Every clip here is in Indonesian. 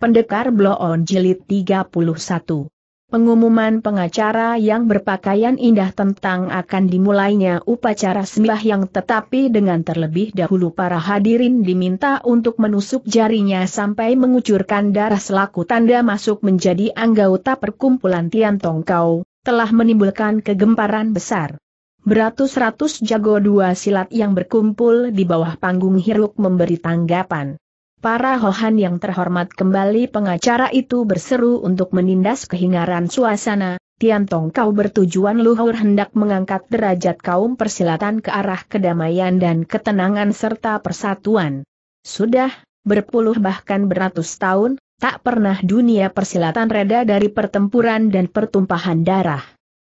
Pendekar Bloon Jilid 31 Pengumuman pengacara yang berpakaian indah tentang akan dimulainya upacara yang tetapi dengan terlebih dahulu para hadirin diminta untuk menusuk jarinya sampai mengucurkan darah selaku tanda masuk menjadi anggota perkumpulan Tian Tongkau, telah menimbulkan kegemparan besar. Beratus-ratus jago dua silat yang berkumpul di bawah panggung hiruk memberi tanggapan. Para Hohan yang terhormat kembali pengacara itu berseru untuk menindas kehingaran suasana, Tian Tong, kau bertujuan luhur hendak mengangkat derajat kaum persilatan ke arah kedamaian dan ketenangan serta persatuan. Sudah, berpuluh bahkan beratus tahun, tak pernah dunia persilatan reda dari pertempuran dan pertumpahan darah.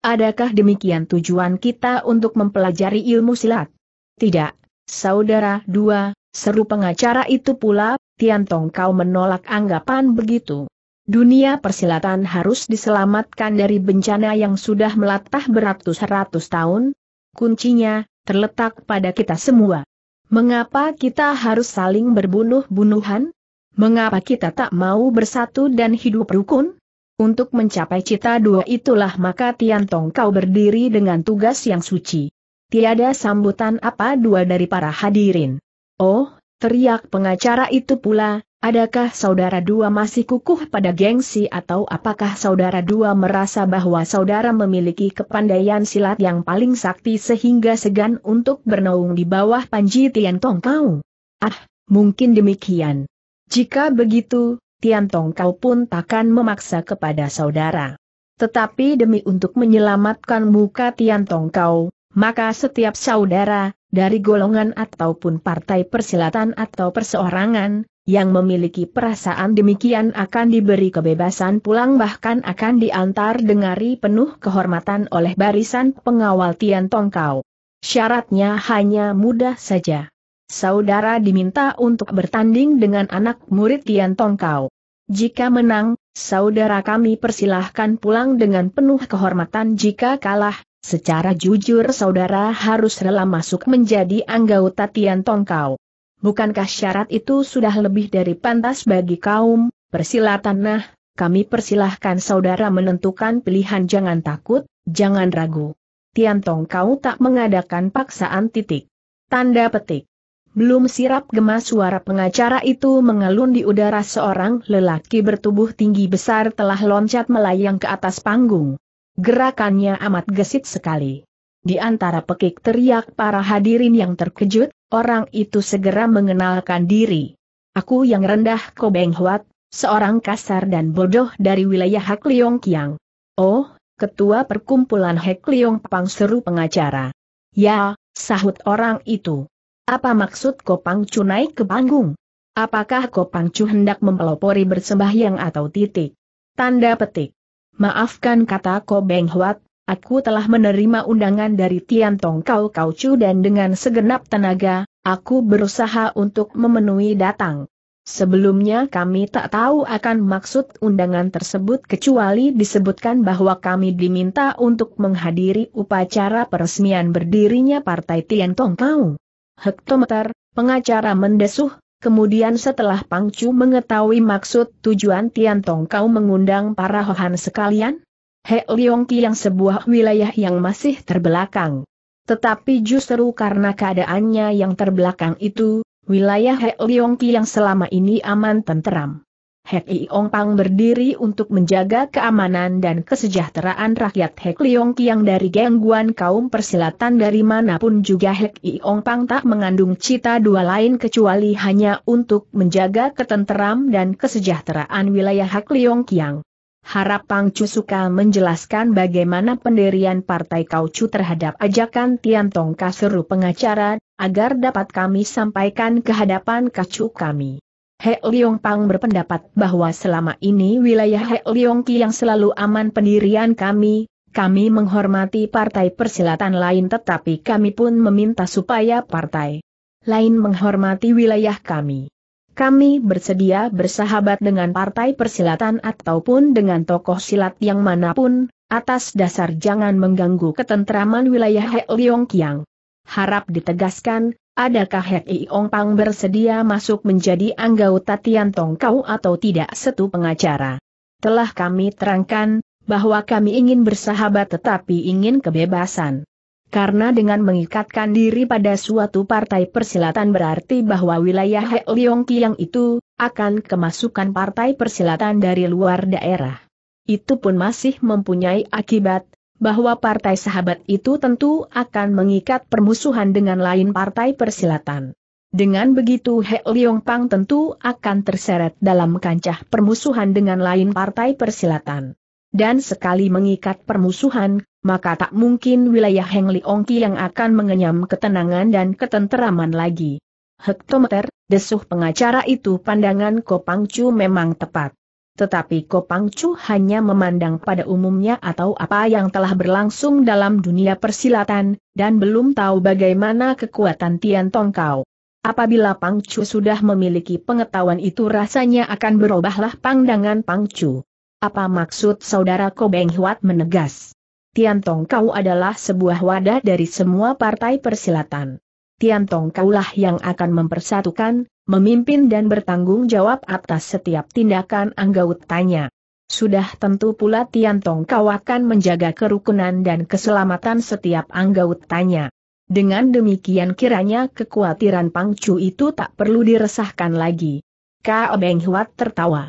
Adakah demikian tujuan kita untuk mempelajari ilmu silat? Tidak, saudara dua, Seru pengacara itu pula, Tian Tong Kau menolak anggapan begitu. Dunia persilatan harus diselamatkan dari bencana yang sudah melatah beratus-ratus tahun. Kuncinya, terletak pada kita semua. Mengapa kita harus saling berbunuh-bunuhan? Mengapa kita tak mau bersatu dan hidup rukun? Untuk mencapai cita dua itulah maka Tian Tong Kau berdiri dengan tugas yang suci. Tiada sambutan apa dua dari para hadirin. Oh, teriak pengacara itu pula, adakah saudara dua masih kukuh pada gengsi atau apakah saudara dua merasa bahwa saudara memiliki kepandaian silat yang paling sakti sehingga segan untuk bernaung di bawah Panji Tian Tong kau? Ah, mungkin demikian. Jika begitu, Tian Tong kau pun takkan memaksa kepada saudara. Tetapi demi untuk menyelamatkan muka Tian Tong kau, maka setiap saudara, dari golongan ataupun partai persilatan atau perseorangan, yang memiliki perasaan demikian akan diberi kebebasan pulang bahkan akan diantar dengari penuh kehormatan oleh barisan pengawal Tian Tongkau. Syaratnya hanya mudah saja. Saudara diminta untuk bertanding dengan anak murid Tian Tongkau. Jika menang, saudara kami persilahkan pulang dengan penuh kehormatan jika kalah, Secara jujur saudara harus rela masuk menjadi anggota Tian Tongkau. Bukankah syarat itu sudah lebih dari pantas bagi kaum, persilatan nah, kami persilahkan saudara menentukan pilihan jangan takut, jangan ragu. Tian Tongkau tak mengadakan paksaan titik. Tanda petik. Belum sirap gemas suara pengacara itu mengalun di udara seorang lelaki bertubuh tinggi besar telah loncat melayang ke atas panggung. Gerakannya amat gesit sekali. Di antara pekik teriak para hadirin yang terkejut, orang itu segera mengenalkan diri. Aku yang rendah Kobeng Huat, seorang kasar dan bodoh dari wilayah Hak Leong Kiang. Oh, ketua perkumpulan Hak Leong Pang seru pengacara. Ya, sahut orang itu. Apa maksud Kopang Chu naik ke panggung? Apakah Kopang Chu hendak mempelopori bersembahyang atau titik? Tanda petik. Maafkan kata Ko Beng Huat, aku telah menerima undangan dari Tian Tong Kau Kau Chu dan dengan segenap tenaga, aku berusaha untuk memenuhi datang. Sebelumnya kami tak tahu akan maksud undangan tersebut kecuali disebutkan bahwa kami diminta untuk menghadiri upacara peresmian berdirinya Partai Tian Tong Kau. Hektometer, pengacara mendesuh, Kemudian setelah Pang Chu mengetahui maksud tujuan Tian Tong, kau mengundang para Hohan sekalian? He Ki yang sebuah wilayah yang masih terbelakang. Tetapi justru karena keadaannya yang terbelakang itu, wilayah He Ki yang selama ini aman tenteram. Hek Iong Pang berdiri untuk menjaga keamanan dan kesejahteraan rakyat Hek Liong Kiang dari gangguan kaum persilatan dari manapun juga Hek Iong Pang tak mengandung cita dua lain kecuali hanya untuk menjaga ketenteram dan kesejahteraan wilayah Hek Liong Kiang. Harap Pang Chu suka menjelaskan bagaimana pendirian Partai Chu terhadap ajakan Tian Tong Kaseru pengacara, agar dapat kami sampaikan kehadapan kacu kami. He Liong Pang berpendapat bahwa selama ini wilayah He Liong Ki yang selalu aman pendirian kami, kami menghormati partai persilatan lain tetapi kami pun meminta supaya partai lain menghormati wilayah kami. Kami bersedia bersahabat dengan partai persilatan ataupun dengan tokoh silat yang manapun, atas dasar jangan mengganggu ketentraman wilayah He Liong Kiang. Harap ditegaskan, Adakah Hei Ong Pang bersedia masuk menjadi anggota Tian Tong Kau atau tidak setu pengacara? Telah kami terangkan, bahwa kami ingin bersahabat tetapi ingin kebebasan. Karena dengan mengikatkan diri pada suatu partai persilatan berarti bahwa wilayah Heoliong Kiang itu, akan kemasukan partai persilatan dari luar daerah. Itu pun masih mempunyai akibat, bahwa partai sahabat itu tentu akan mengikat permusuhan dengan lain partai persilatan. Dengan begitu He Leong Pang tentu akan terseret dalam kancah permusuhan dengan lain partai persilatan. Dan sekali mengikat permusuhan, maka tak mungkin wilayah Heng Ki yang akan mengenyam ketenangan dan ketenteraman lagi. Hektometer, desuh pengacara itu pandangan Kopangcu memang tepat. Tetapi Kopang Chu hanya memandang pada umumnya atau apa yang telah berlangsung dalam dunia persilatan, dan belum tahu bagaimana kekuatan Tian Tong Apabila Pang Chu sudah memiliki pengetahuan itu rasanya akan berubahlah pandangan Pang Chu. Apa maksud saudara Ko Beng Huat menegas? Tian Tongkau adalah sebuah wadah dari semua partai persilatan. Tian Tong Kaulah yang akan mempersatukan, memimpin dan bertanggung jawab atas setiap tindakan anggotanya. Sudah tentu pula Tian Tong Kau akan menjaga kerukunan dan keselamatan setiap anggotanya. Dengan demikian kiranya kekhawatiran Pang Chu itu tak perlu diresahkan lagi. Kao Beng Huat tertawa.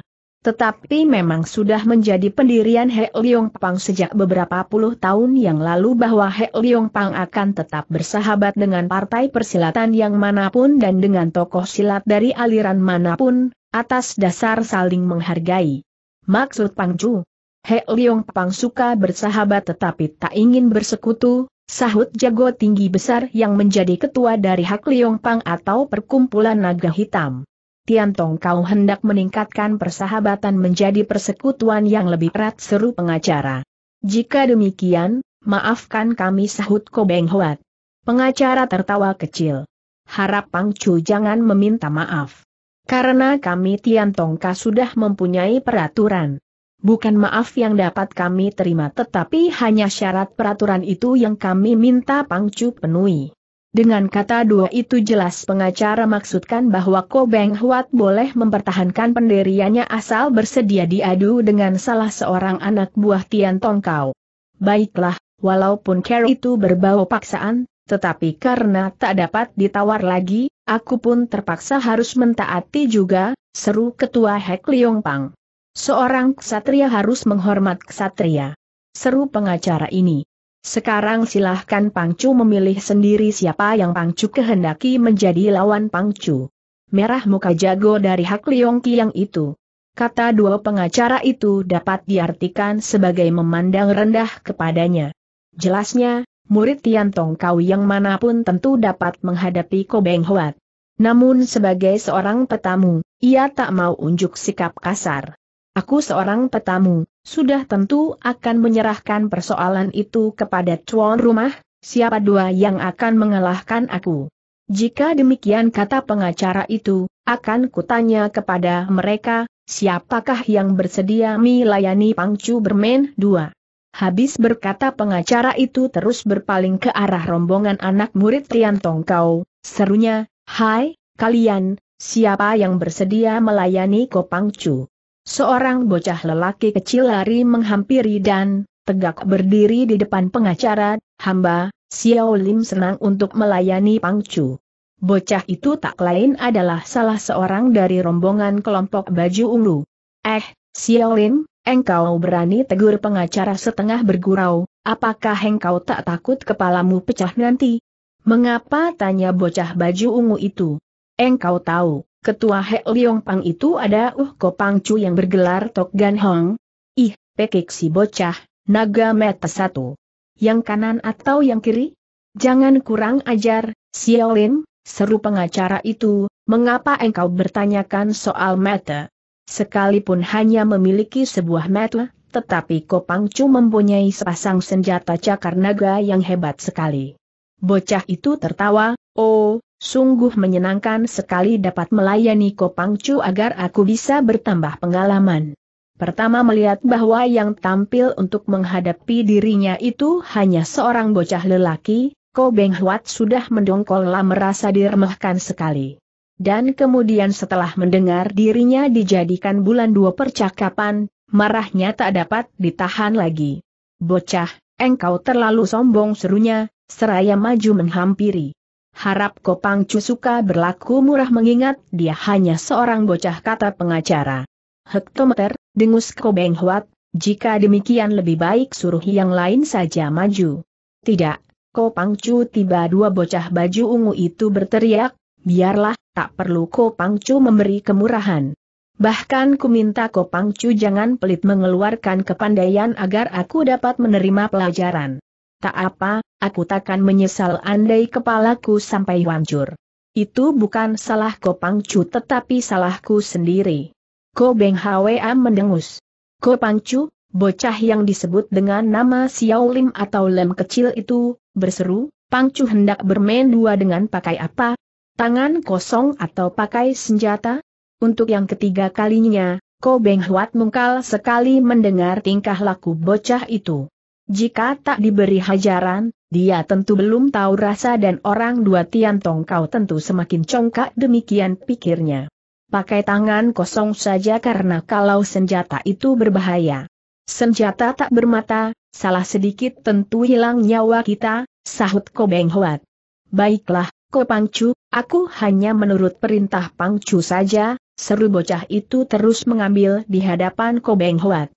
Tetapi memang sudah menjadi pendirian He Liong Pang sejak beberapa puluh tahun yang lalu bahwa He Liong Pang akan tetap bersahabat dengan partai persilatan yang manapun dan dengan tokoh silat dari aliran manapun, atas dasar saling menghargai. Maksud Pang Chu, He Liong Pang suka bersahabat tetapi tak ingin bersekutu, sahut jago tinggi besar yang menjadi ketua dari Hak Liong Pang atau Perkumpulan Naga Hitam. Tian Tong, kau hendak meningkatkan persahabatan menjadi persekutuan yang lebih erat seru pengacara. Jika demikian, maafkan kami sahut Kobeng Huat. Pengacara tertawa kecil. Harap Pang Chu jangan meminta maaf. Karena kami Tian Tong kau sudah mempunyai peraturan bukan maaf yang dapat kami terima tetapi hanya syarat peraturan itu yang kami minta Pang Chu penuhi. Dengan kata dua itu jelas pengacara maksudkan bahwa Ko Beng Huat boleh mempertahankan pendiriannya asal bersedia diadu dengan salah seorang anak buah Tian Tongkau. Baiklah, walaupun care itu berbau paksaan, tetapi karena tak dapat ditawar lagi, aku pun terpaksa harus mentaati juga, seru ketua Hek Liong Pang. Seorang ksatria harus menghormat ksatria. Seru pengacara ini. Sekarang silahkan Pangcu memilih sendiri siapa yang Pangcu kehendaki menjadi lawan Pangcu. Merah muka jago dari Hak Leong Kiang itu. Kata dua pengacara itu dapat diartikan sebagai memandang rendah kepadanya. Jelasnya, murid Tian Tong Kau yang manapun tentu dapat menghadapi Ko Beng Hoat. Namun sebagai seorang petamu, ia tak mau unjuk sikap kasar. Aku seorang petamu, sudah tentu akan menyerahkan persoalan itu kepada tuan rumah, siapa dua yang akan mengalahkan aku. Jika demikian kata pengacara itu, akan kutanya kepada mereka, siapakah yang bersedia melayani pangcu bermain dua. Habis berkata pengacara itu terus berpaling ke arah rombongan anak murid Tian Tongkau, serunya, Hai, kalian, siapa yang bersedia melayani Kopangcu? Seorang bocah lelaki kecil lari menghampiri dan, tegak berdiri di depan pengacara, hamba, Xiao Lim senang untuk melayani Pang Chu. Bocah itu tak lain adalah salah seorang dari rombongan kelompok baju ungu. Eh, Xiao Lim, engkau berani tegur pengacara setengah bergurau, apakah engkau tak takut kepalamu pecah nanti? Mengapa tanya bocah baju ungu itu? Engkau tahu, ketua He Leong Pang itu ada Uh Pang Chu yang bergelar Tok Gan Hong. Ih, pekik si bocah, naga meta satu. Yang kanan atau yang kiri? Jangan kurang ajar, Xiao Lin, seru pengacara itu, mengapa engkau bertanyakan soal meta? Sekalipun hanya memiliki sebuah meta, tetapi Pang Chu mempunyai sepasang senjata cakar naga yang hebat sekali. Bocah itu tertawa, oh, Sungguh menyenangkan sekali dapat melayani Kopang Chu agar aku bisa bertambah pengalaman. Pertama melihat bahwa yang tampil untuk menghadapi dirinya itu hanya seorang bocah lelaki, Ko Beng Huat sudah mendongkol merasa diremehkan sekali. Dan kemudian setelah mendengar dirinya dijadikan bulan dua percakapan, marahnya tak dapat ditahan lagi. Bocah, engkau terlalu sombong serunya, seraya maju menghampiri harap Kopang suka berlaku murah mengingat dia hanya seorang bocah kata pengacara. Hektometer, dengus Kobeng Huat, jika demikian lebih baik suruh yang lain saja maju. Tidak, Kopang Cu tiba dua bocah baju ungu itu berteriak, biarlah, tak perlu Kopang Cu memberi kemurahan. Bahkan ku minta Kopang Cu jangan pelit mengeluarkan kepandaian agar aku dapat menerima pelajaran. Tak apa, aku takkan menyesal andai kepalaku sampai hancur. Itu bukan salah Pang Chu tetapi salahku sendiri. Ko Beng Hwa mendengus. Pang Chu, bocah yang disebut dengan nama Xiao Lim atau Lem kecil itu, berseru, Pangcu hendak bermain dua dengan pakai apa? Tangan kosong atau pakai senjata? Untuk yang ketiga kalinya, Ko Beng Huat mungkal sekali mendengar tingkah laku bocah itu. Jika tak diberi hajaran, dia tentu belum tahu rasa dan orang dua tian tong kau tentu semakin congkak demikian pikirnya. Pakai tangan kosong saja karena kalau senjata itu berbahaya. Senjata tak bermata, salah sedikit tentu hilang nyawa kita, sahut Kobeng Hoat. Baiklah, Ko Pangcu, aku hanya menurut perintah Pangcu saja, seru bocah itu terus mengambil di hadapan Kobeng Hoat.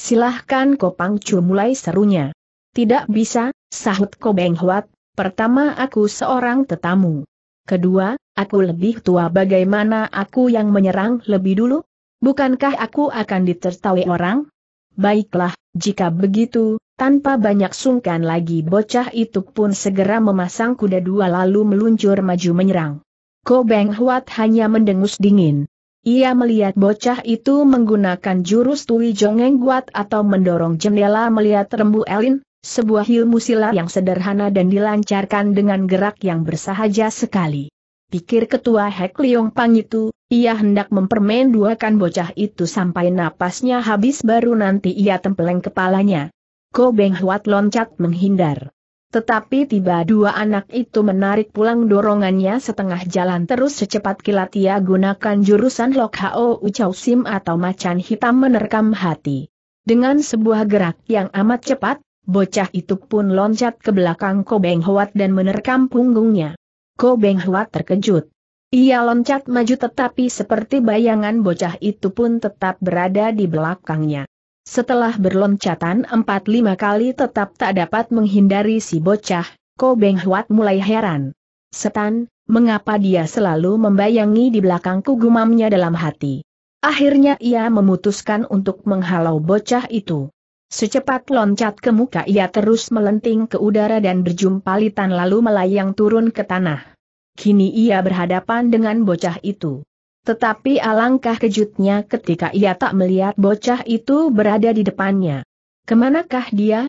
Silahkan Kopang Chu mulai serunya. Tidak bisa, sahut Kobeng Huat, pertama aku seorang tetamu. Kedua, aku lebih tua bagaimana aku yang menyerang lebih dulu? Bukankah aku akan ditertawai orang? Baiklah, jika begitu, tanpa banyak sungkan lagi bocah itu pun segera memasang kuda dua lalu meluncur maju menyerang. Ko Beng Huat hanya mendengus dingin. Ia melihat bocah itu menggunakan jurus Tui Jongeng Guat atau mendorong jendela melihat rembu Elin, sebuah ilmu silat yang sederhana dan dilancarkan dengan gerak yang bersahaja sekali. Pikir ketua Hek Liong Pang itu, ia hendak mempermain duakan bocah itu sampai napasnya habis baru nanti ia tempeleng kepalanya. Ko Beng Huat loncat menghindar. Tetapi tiba dua anak itu menarik pulang dorongannya setengah jalan terus secepat kilat ia gunakan jurusan Lok Hao Ucau Sim atau macan hitam menerkam hati. Dengan sebuah gerak yang amat cepat, bocah itu pun loncat ke belakang Kobeng Huat dan menerkam punggungnya. Kobeng Huat terkejut. Ia loncat maju tetapi seperti bayangan bocah itu pun tetap berada di belakangnya. Setelah berloncatan 4 lima kali tetap tak dapat menghindari si bocah, Ko Beng Huat mulai heran. Setan, mengapa dia selalu membayangi di belakangku gumamnya dalam hati. Akhirnya ia memutuskan untuk menghalau bocah itu. Secepat loncat ke muka ia terus melenting ke udara dan berjumpalitan lalu melayang turun ke tanah. Kini ia berhadapan dengan bocah itu. Tetapi alangkah kejutnya ketika ia tak melihat bocah itu berada di depannya. Kemanakah dia?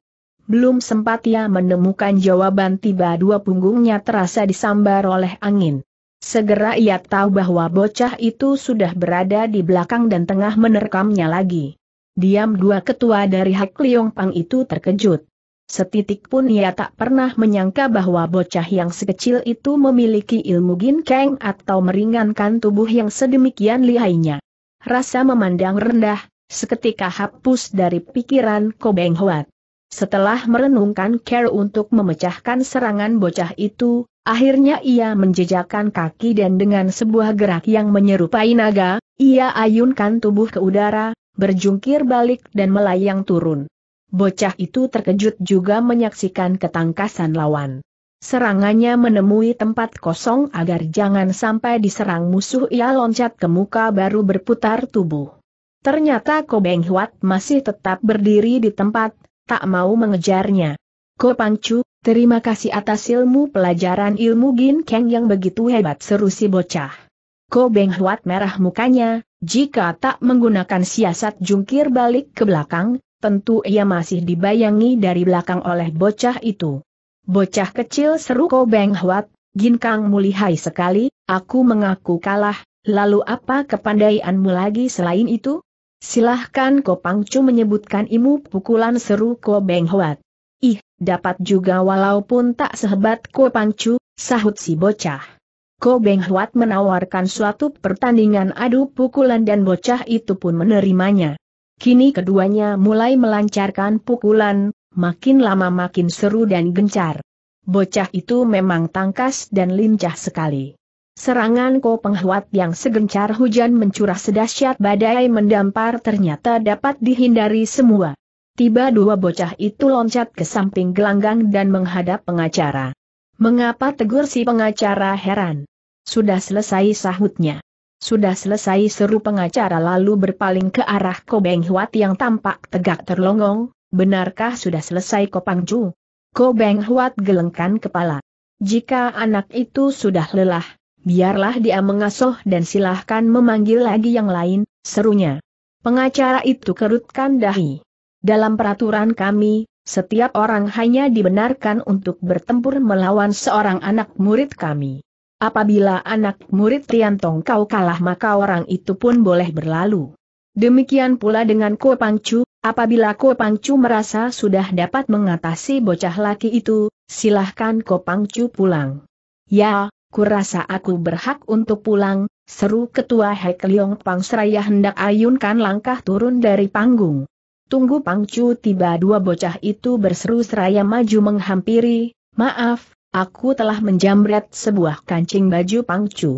Belum sempat ia menemukan jawaban tiba dua punggungnya terasa disambar oleh angin. Segera ia tahu bahwa bocah itu sudah berada di belakang dan tengah menerkamnya lagi. Diam dua ketua dari Hak Liong Pang itu terkejut. Setitik pun ia tak pernah menyangka bahwa bocah yang sekecil itu memiliki ilmu ginkeng atau meringankan tubuh yang sedemikian lihainya. Rasa memandang rendah, seketika hapus dari pikiran Kobeng Huat. Setelah merenungkan care untuk memecahkan serangan bocah itu, akhirnya ia menjejakkan kaki dan dengan sebuah gerak yang menyerupai naga, ia ayunkan tubuh ke udara, berjungkir balik dan melayang turun. Bocah itu terkejut juga menyaksikan ketangkasan lawan. Serangannya menemui tempat kosong agar jangan sampai diserang musuh ia loncat ke muka baru berputar tubuh. Ternyata Ko Beng Huat masih tetap berdiri di tempat, tak mau mengejarnya. Ko Pangcu, terima kasih atas ilmu pelajaran ilmu Gin Keng yang begitu hebat seru si bocah. Ko Beng Huat merah mukanya, jika tak menggunakan siasat jungkir balik ke belakang, tentu ia masih dibayangi dari belakang oleh bocah itu. Bocah kecil seru Kobeng Huat, Ginkang mulihai sekali, aku mengaku kalah, lalu apa kepandaianmu lagi selain itu? Silahkan Ko Pangcu menyebutkan imu pukulan seru Kobeng Huat. Ih, dapat juga walaupun tak sehebat Ko Pangcu, sahut si bocah. Kobeng Huat menawarkan suatu pertandingan adu pukulan dan bocah itu pun menerimanya. Kini keduanya mulai melancarkan pukulan, makin lama makin seru dan gencar. Bocah itu memang tangkas dan lincah sekali. Serangan Ko Penghuat yang segencar hujan mencurah sedahsyat badai mendampar ternyata dapat dihindari semua. Tiba dua bocah itu loncat ke samping gelanggang dan menghadap pengacara. Mengapa tegur si pengacara heran? Sudah selesai sahutnya. Sudah selesai seru pengacara lalu berpaling ke arah Ko Beng Huat yang tampak tegak terlongong, benarkah sudah selesai Ko Pang Ko Beng Huat gelengkan kepala. Jika anak itu sudah lelah, biarlah dia mengasuh dan silahkan memanggil lagi yang lain, serunya. Pengacara itu kerutkan dahi. Dalam peraturan kami, setiap orang hanya dibenarkan untuk bertempur melawan seorang anak murid kami. Apabila anak murid Tiantong kau kalah maka orang itu pun boleh berlalu. Demikian pula dengan Ko Pangcu, apabila Ko Pangcu merasa sudah dapat mengatasi bocah laki itu, silahkan Ko Pangcu pulang. Ya, kurasa aku berhak untuk pulang, seru ketua Hek Leong Pang Seraya hendak ayunkan langkah turun dari panggung. Tunggu Pangcu tiba dua bocah itu berseru seraya maju menghampiri, maaf, Aku telah menjamret sebuah kancing baju pangcu.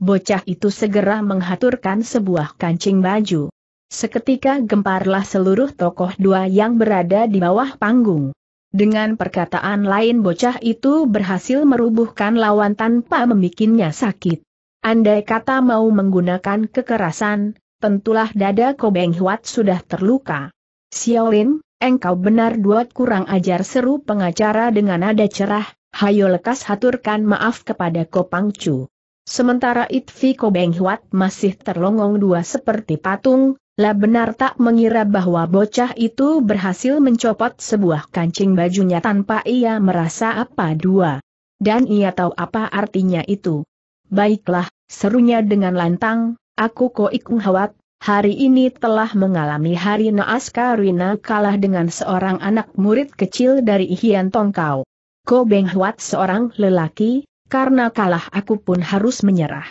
Bocah itu segera menghaturkan sebuah kancing baju. Seketika gemparlah seluruh tokoh dua yang berada di bawah panggung. Dengan perkataan lain bocah itu berhasil merubuhkan lawan tanpa membikinnya sakit. Andai kata mau menggunakan kekerasan, tentulah dada Kobeng Huat sudah terluka. Xiaolin, engkau benar dua kurang ajar seru pengacara dengan nada cerah, hayo lekas haturkan maaf kepada Kopang Chu. Sementara Itvi Kobeng Huat masih terlongong dua seperti patung, lah benar tak mengira bahwa bocah itu berhasil mencopot sebuah kancing bajunya tanpa ia merasa apa dua. Dan ia tahu apa artinya itu. Baiklah, serunya dengan lantang, aku Ko Ikung Hawat, hari ini telah mengalami hari naas Karina kalah dengan seorang anak murid kecil dari Hian Tongkau. Ko Beng Huat seorang lelaki, karena kalah aku pun harus menyerah.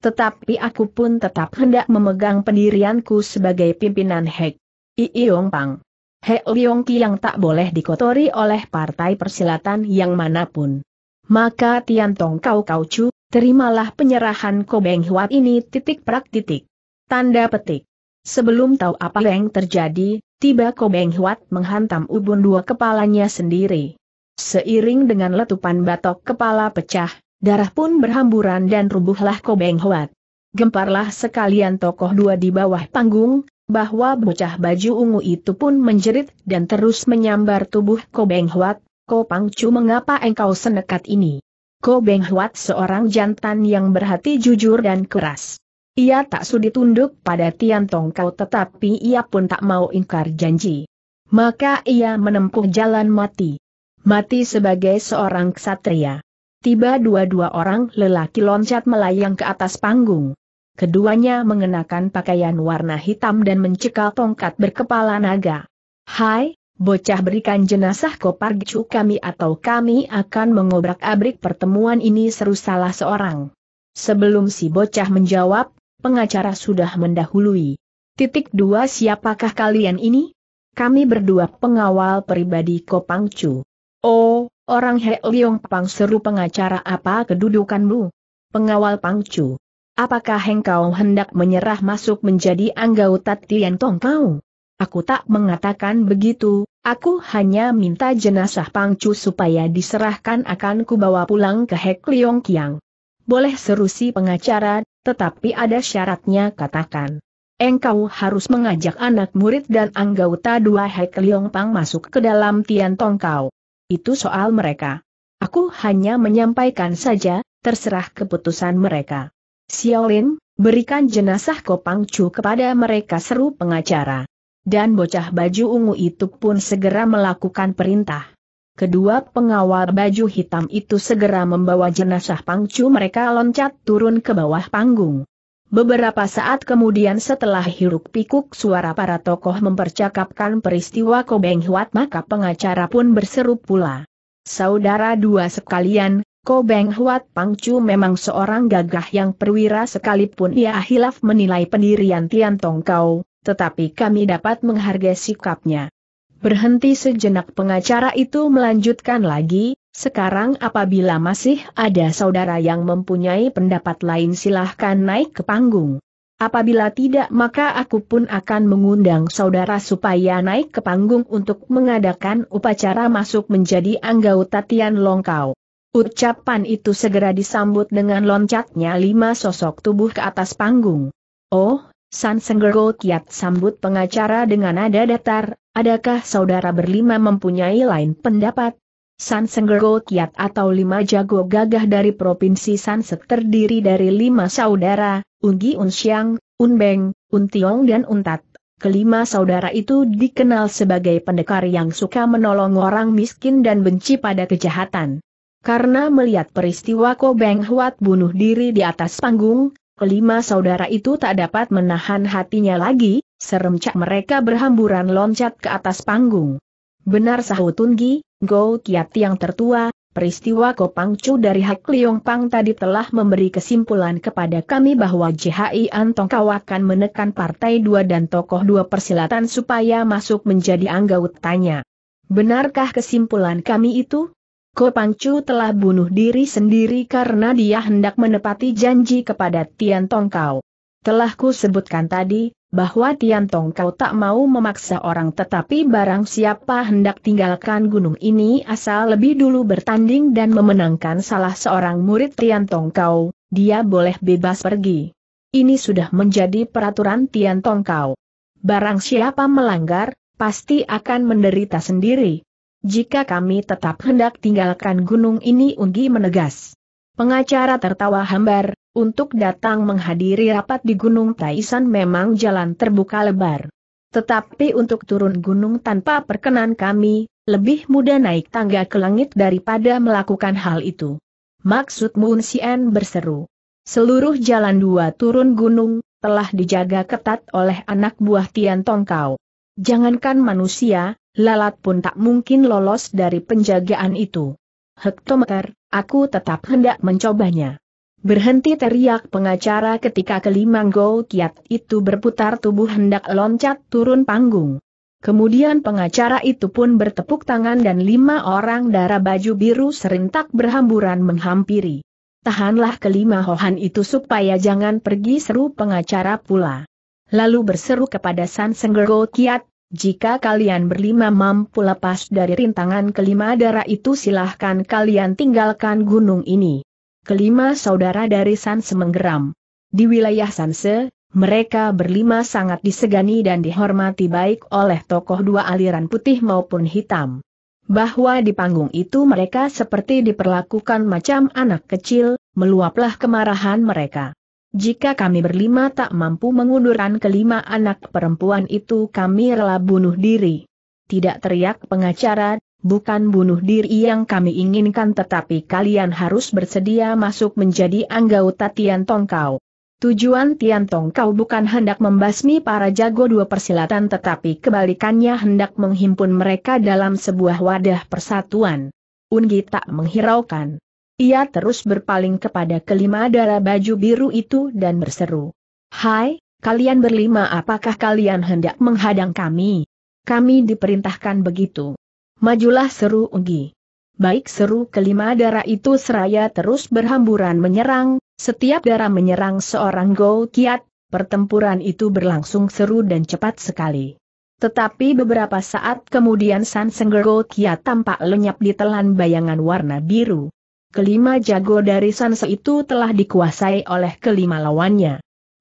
Tetapi aku pun tetap hendak memegang pendirianku sebagai pimpinan Hek. Yong Pang. Hek Liong Ki yang tak boleh dikotori oleh partai persilatan yang manapun. Maka Tiantong Kau Kau Chu, terimalah penyerahan Ko Beng Huat ini titik prak titik. Tanda petik. Sebelum tahu apa yang terjadi, tiba Ko Beng Huat menghantam ubun dua kepalanya sendiri. Seiring dengan letupan batok kepala pecah, darah pun berhamburan dan rubuhlah Kobeng Huat. Gemparlah sekalian tokoh dua di bawah panggung, bahwa bocah baju ungu itu pun menjerit dan terus menyambar tubuh Kobeng Hoat, Ko Pangcu mengapa engkau senekat ini? Ko Beng Huat seorang jantan yang berhati jujur dan keras. Ia tak sudi tunduk pada Tian Tong Kau tetapi ia pun tak mau ingkar janji. Maka ia menempuh jalan mati mati sebagai seorang ksatria. Tiba dua-dua orang lelaki loncat melayang ke atas panggung. Keduanya mengenakan pakaian warna hitam dan mencekal tongkat berkepala naga. Hai, bocah berikan jenazah kopargcu kami atau kami akan mengobrak-abrik pertemuan ini seru salah seorang. Sebelum si bocah menjawab, pengacara sudah mendahului. Titik dua siapakah kalian ini? Kami berdua pengawal pribadi Kopangcu. Oh, orang He Liong Pang seru pengacara apa kedudukanmu? Pengawal Pang Pangcu. Apakah engkau hendak menyerah masuk menjadi anggota Tian Tong kau? Aku tak mengatakan begitu, aku hanya minta jenazah Pang Pangcu supaya diserahkan akan kubawa pulang ke Hek Liong Kiang. Boleh seru si pengacara, tetapi ada syaratnya katakan. Engkau harus mengajak anak murid dan anggota dua Hek Liong Pang masuk ke dalam Tian Tong kau. Itu soal mereka. Aku hanya menyampaikan saja, terserah keputusan mereka. Xiaolin, berikan jenazah Kopang Chu kepada mereka seru pengacara. Dan bocah baju ungu itu pun segera melakukan perintah. Kedua pengawal baju hitam itu segera membawa jenazah Pangcu mereka loncat turun ke bawah panggung. Beberapa saat kemudian setelah hiruk pikuk suara para tokoh mempercakapkan peristiwa Kobeng Huat maka pengacara pun berseru pula. Saudara dua sekalian, Kobeng Huat Pangcu memang seorang gagah yang perwira sekalipun ia hilaf menilai pendirian Tian Tongkau, tetapi kami dapat menghargai sikapnya. Berhenti sejenak pengacara itu melanjutkan lagi, sekarang apabila masih ada saudara yang mempunyai pendapat lain silahkan naik ke panggung. Apabila tidak maka aku pun akan mengundang saudara supaya naik ke panggung untuk mengadakan upacara masuk menjadi anggota Tian Longkau. Ucapan itu segera disambut dengan loncatnya lima sosok tubuh ke atas panggung. Oh, San Senggergo kiat sambut pengacara dengan nada datar, adakah saudara berlima mempunyai lain pendapat? Sansengergo Kiat atau lima jago gagah dari Provinsi Sanset terdiri dari lima saudara, Ungi Unsiang, Unbeng, Untiong dan Untat. Kelima saudara itu dikenal sebagai pendekar yang suka menolong orang miskin dan benci pada kejahatan. Karena melihat peristiwa Ko Beng Huat bunuh diri di atas panggung, kelima saudara itu tak dapat menahan hatinya lagi, seremcak mereka berhamburan loncat ke atas panggung. Benar sahut Tunggi, Go Kiat yang tertua, peristiwa Kopangcu dari Hak Liong Pang tadi telah memberi kesimpulan kepada kami bahwa JHI Antongkau akan menekan Partai Dua dan tokoh Dua Persilatan supaya masuk menjadi anggotanya. Benarkah kesimpulan kami itu? Kopangcu telah bunuh diri sendiri karena dia hendak menepati janji kepada Tian Tongkau. Telah ku sebutkan tadi, bahwa Tiantong kau tak mau memaksa orang tetapi barang siapa hendak tinggalkan gunung ini asal lebih dulu bertanding dan memenangkan salah seorang murid Tiantong kau, dia boleh bebas pergi. Ini sudah menjadi peraturan Tiantong kau. Barang siapa melanggar, pasti akan menderita sendiri. Jika kami tetap hendak tinggalkan gunung ini Unggi menegas. Pengacara tertawa hambar, untuk datang menghadiri rapat di Gunung Taisan memang jalan terbuka lebar. Tetapi untuk turun gunung tanpa perkenan kami, lebih mudah naik tangga ke langit daripada melakukan hal itu. Maksud Moon Sien berseru. Seluruh jalan dua turun gunung, telah dijaga ketat oleh anak buah Tian Tongkau. Jangankan manusia, lalat pun tak mungkin lolos dari penjagaan itu. Hektometer, aku tetap hendak mencobanya. Berhenti teriak pengacara ketika kelima Go Kiat itu berputar tubuh hendak loncat turun panggung. Kemudian pengacara itu pun bertepuk tangan dan lima orang darah baju biru serentak berhamburan menghampiri. Tahanlah kelima Hohan itu supaya jangan pergi seru pengacara pula. Lalu berseru kepada San Senggero Kiat, jika kalian berlima mampu lepas dari rintangan kelima darah itu silahkan kalian tinggalkan gunung ini kelima saudara dari San Semenggeram. Di wilayah Sanse, mereka berlima sangat disegani dan dihormati baik oleh tokoh dua aliran putih maupun hitam. Bahwa di panggung itu mereka seperti diperlakukan macam anak kecil, meluaplah kemarahan mereka. Jika kami berlima tak mampu mengundurkan kelima anak perempuan itu kami rela bunuh diri. Tidak teriak pengacara, bukan bunuh diri yang kami inginkan tetapi kalian harus bersedia masuk menjadi anggota Tian Tongkau. Tujuan Tian Tongkau bukan hendak membasmi para jago dua persilatan tetapi kebalikannya hendak menghimpun mereka dalam sebuah wadah persatuan. Ungi tak menghiraukan. Ia terus berpaling kepada kelima darah baju biru itu dan berseru. Hai, kalian berlima apakah kalian hendak menghadang kami? Kami diperintahkan begitu. Majulah seru Unggi. Baik seru kelima darah itu seraya terus berhamburan menyerang, setiap darah menyerang seorang Go Kiat, pertempuran itu berlangsung seru dan cepat sekali. Tetapi beberapa saat kemudian San Go Kiat tampak lenyap di telan bayangan warna biru. Kelima jago dari Sanse itu telah dikuasai oleh kelima lawannya.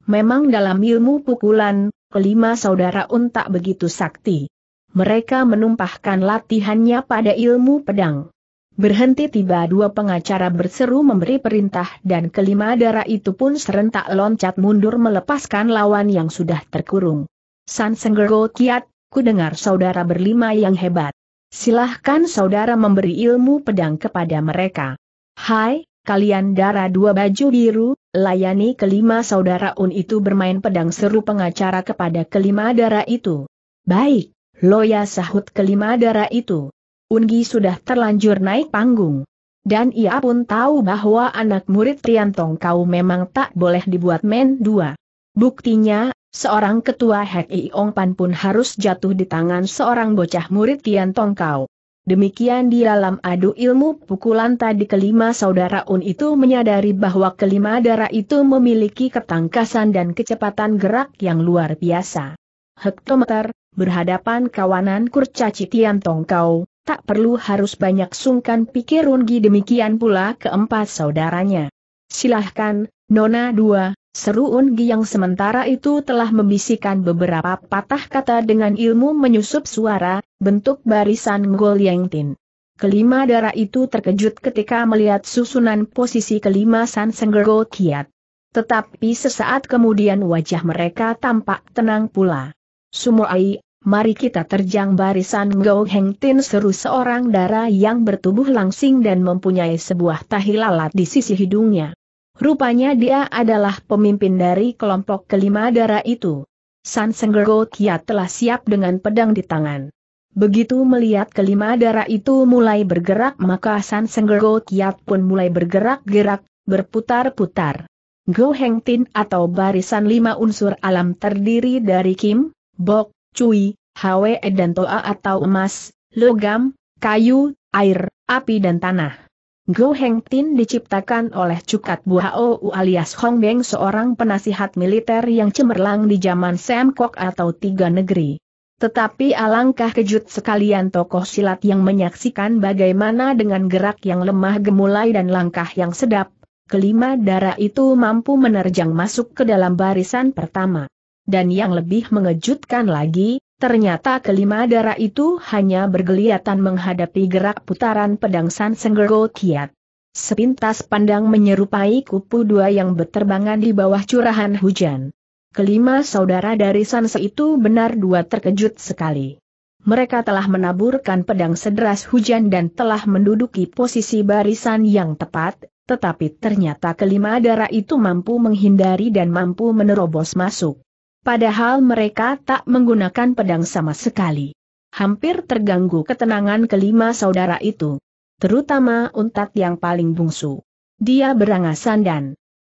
Memang dalam ilmu pukulan, kelima saudara untak begitu sakti mereka menumpahkan latihannya pada ilmu pedang. Berhenti tiba dua pengacara berseru memberi perintah dan kelima darah itu pun serentak loncat mundur melepaskan lawan yang sudah terkurung. San Senggero Kiat, ku dengar saudara berlima yang hebat. Silahkan saudara memberi ilmu pedang kepada mereka. Hai, kalian darah dua baju biru, layani kelima saudara Un itu bermain pedang seru pengacara kepada kelima darah itu. Baik. Loya sahut kelima darah itu. Ungi sudah terlanjur naik panggung. Dan ia pun tahu bahwa anak murid Triantong kau memang tak boleh dibuat men dua. Buktinya, seorang ketua Hek Iong Pan pun harus jatuh di tangan seorang bocah murid Triantong kau. Demikian di dalam adu ilmu pukulan tadi kelima saudara Un itu menyadari bahwa kelima darah itu memiliki ketangkasan dan kecepatan gerak yang luar biasa. Hektometer, berhadapan kawanan kurcaci Tiantong kau, tak perlu harus banyak sungkan pikir Ungi demikian pula keempat saudaranya. Silahkan, Nona dua, seru Ungi yang sementara itu telah membisikkan beberapa patah kata dengan ilmu menyusup suara, bentuk barisan Ngol tin. Kelima darah itu terkejut ketika melihat susunan posisi kelima San Senggol Kiat. Tetapi sesaat kemudian wajah mereka tampak tenang pula. Sumoai, mari kita terjang barisan Ngou Heng Tin seru seorang darah yang bertubuh langsing dan mempunyai sebuah tahi lalat di sisi hidungnya. Rupanya dia adalah pemimpin dari kelompok kelima darah itu. San Senggergo Kia telah siap dengan pedang di tangan. Begitu melihat kelima darah itu mulai bergerak maka San Senggergo Kiat pun mulai bergerak-gerak, berputar-putar. Go Heng Tin atau barisan lima unsur alam terdiri dari Kim, bok, cui, hwe dan toa atau emas, logam, kayu, air, api dan tanah. Go Heng Tin diciptakan oleh Cukat Buhao alias Hong Beng seorang penasihat militer yang cemerlang di zaman Sam Kok atau Tiga Negeri. Tetapi alangkah kejut sekalian tokoh silat yang menyaksikan bagaimana dengan gerak yang lemah gemulai dan langkah yang sedap, kelima darah itu mampu menerjang masuk ke dalam barisan pertama. Dan yang lebih mengejutkan lagi, ternyata kelima darah itu hanya bergeliatan menghadapi gerak putaran pedang San Senggero Kiat. Sepintas pandang menyerupai kupu dua yang berterbangan di bawah curahan hujan. Kelima saudara dari Sanse itu benar dua terkejut sekali. Mereka telah menaburkan pedang sederas hujan dan telah menduduki posisi barisan yang tepat, tetapi ternyata kelima darah itu mampu menghindari dan mampu menerobos masuk padahal mereka tak menggunakan pedang sama sekali. Hampir terganggu ketenangan kelima saudara itu, terutama untat yang paling bungsu. Dia berangasan dan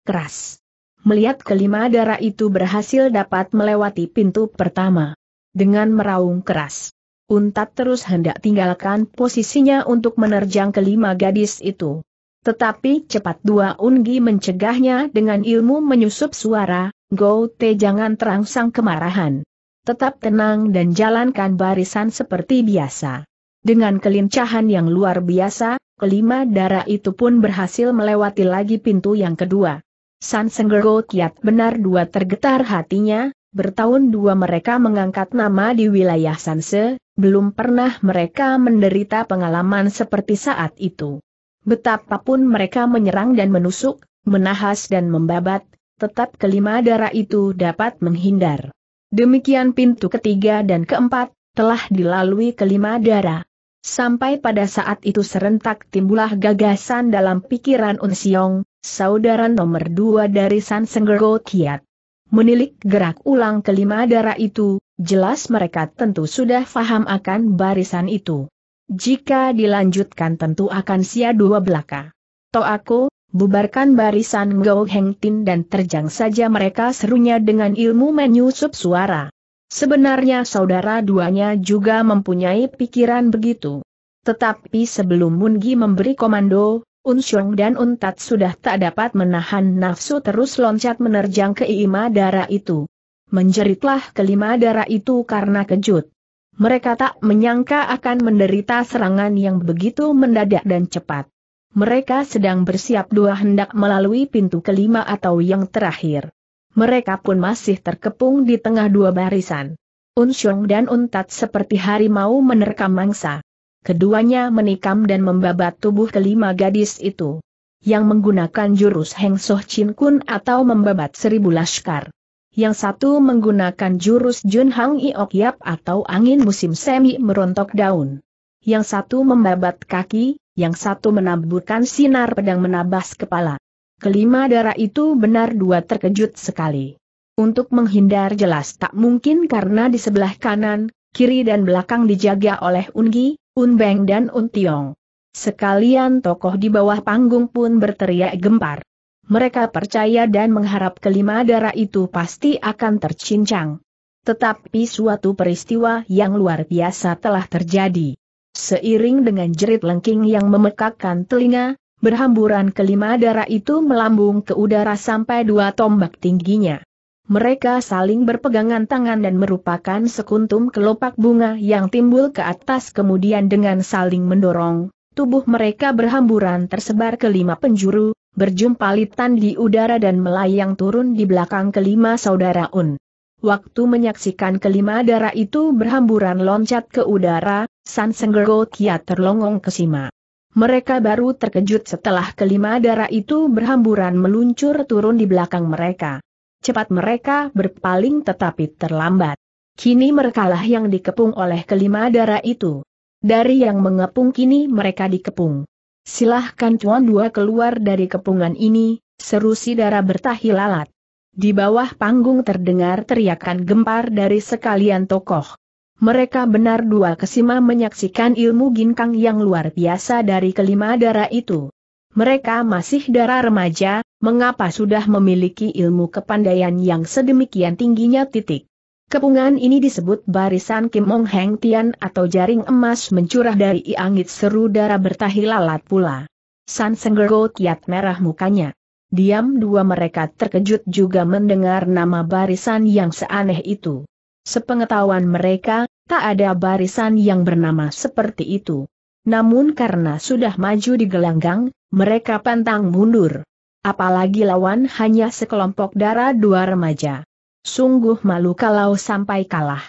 keras. Melihat kelima darah itu berhasil dapat melewati pintu pertama. Dengan meraung keras, untat terus hendak tinggalkan posisinya untuk menerjang kelima gadis itu. Tetapi cepat dua ungi mencegahnya dengan ilmu menyusup suara, Go Te jangan terangsang kemarahan. Tetap tenang dan jalankan barisan seperti biasa. Dengan kelincahan yang luar biasa, kelima darah itu pun berhasil melewati lagi pintu yang kedua. San Go kiat benar dua tergetar hatinya, bertahun dua mereka mengangkat nama di wilayah Sanse, belum pernah mereka menderita pengalaman seperti saat itu. Betapapun mereka menyerang dan menusuk, menahas dan membabat, tetap kelima darah itu dapat menghindar. Demikian pintu ketiga dan keempat, telah dilalui kelima darah. Sampai pada saat itu serentak timbulah gagasan dalam pikiran Unsiong, saudara nomor dua dari San Senggergo Kiat. Menilik gerak ulang kelima darah itu, jelas mereka tentu sudah faham akan barisan itu. Jika dilanjutkan tentu akan sia dua belaka. aku bubarkan barisan Ngau Heng Tin dan terjang saja mereka serunya dengan ilmu menyusup suara. Sebenarnya saudara duanya juga mempunyai pikiran begitu. Tetapi sebelum Mun Gi memberi komando, Un Unsyong dan Un Tat sudah tak dapat menahan nafsu terus loncat menerjang ke Ima darah itu. Menjeritlah kelima darah itu karena kejut. Mereka tak menyangka akan menderita serangan yang begitu mendadak dan cepat mereka sedang bersiap dua hendak melalui pintu kelima atau yang terakhir. Mereka pun masih terkepung di tengah dua barisan. Unsyong dan Untat seperti harimau menerkam mangsa. Keduanya menikam dan membabat tubuh kelima gadis itu. Yang menggunakan jurus Heng Soh Chin Kun atau membabat seribu laskar. Yang satu menggunakan jurus Jun Hang Iok Yap atau angin musim semi merontok daun. Yang satu membabat kaki, yang satu menaburkan sinar pedang menabas kepala. Kelima darah itu benar dua terkejut sekali. Untuk menghindar jelas tak mungkin karena di sebelah kanan, kiri dan belakang dijaga oleh Ungi, Unbeng dan Untiong. Sekalian tokoh di bawah panggung pun berteriak gempar. Mereka percaya dan mengharap kelima darah itu pasti akan tercincang. Tetapi suatu peristiwa yang luar biasa telah terjadi. Seiring dengan jerit lengking yang memekakkan telinga, berhamburan kelima darah itu melambung ke udara sampai dua tombak tingginya. Mereka saling berpegangan tangan dan merupakan sekuntum kelopak bunga yang timbul ke atas kemudian dengan saling mendorong, tubuh mereka berhamburan tersebar ke lima penjuru, berjumpa litan di udara dan melayang turun di belakang kelima saudara Un. Waktu menyaksikan kelima darah itu berhamburan loncat ke udara, San Senggero kiat terlongong ke Sima. Mereka baru terkejut setelah kelima darah itu berhamburan meluncur turun di belakang mereka. Cepat mereka berpaling tetapi terlambat. Kini merekalah yang dikepung oleh kelima darah itu. Dari yang mengepung kini mereka dikepung. Silahkan Cuan Dua keluar dari kepungan ini, seru si darah bertahi lalat. Di bawah panggung terdengar teriakan gempar dari sekalian tokoh. Mereka benar dua kesima menyaksikan ilmu ginkang yang luar biasa dari kelima darah itu. Mereka masih darah remaja, mengapa sudah memiliki ilmu kepandaian yang sedemikian tingginya titik. Kepungan ini disebut barisan Kim Mong Heng Tian atau jaring emas mencurah dari iangit seru darah bertahi lalat pula. San Senggergo kiat merah mukanya. Diam dua mereka terkejut juga mendengar nama barisan yang seaneh itu. Sepengetahuan mereka, tak ada barisan yang bernama seperti itu. Namun karena sudah maju di gelanggang, mereka pantang mundur. Apalagi lawan hanya sekelompok darah dua remaja. Sungguh malu kalau sampai kalah.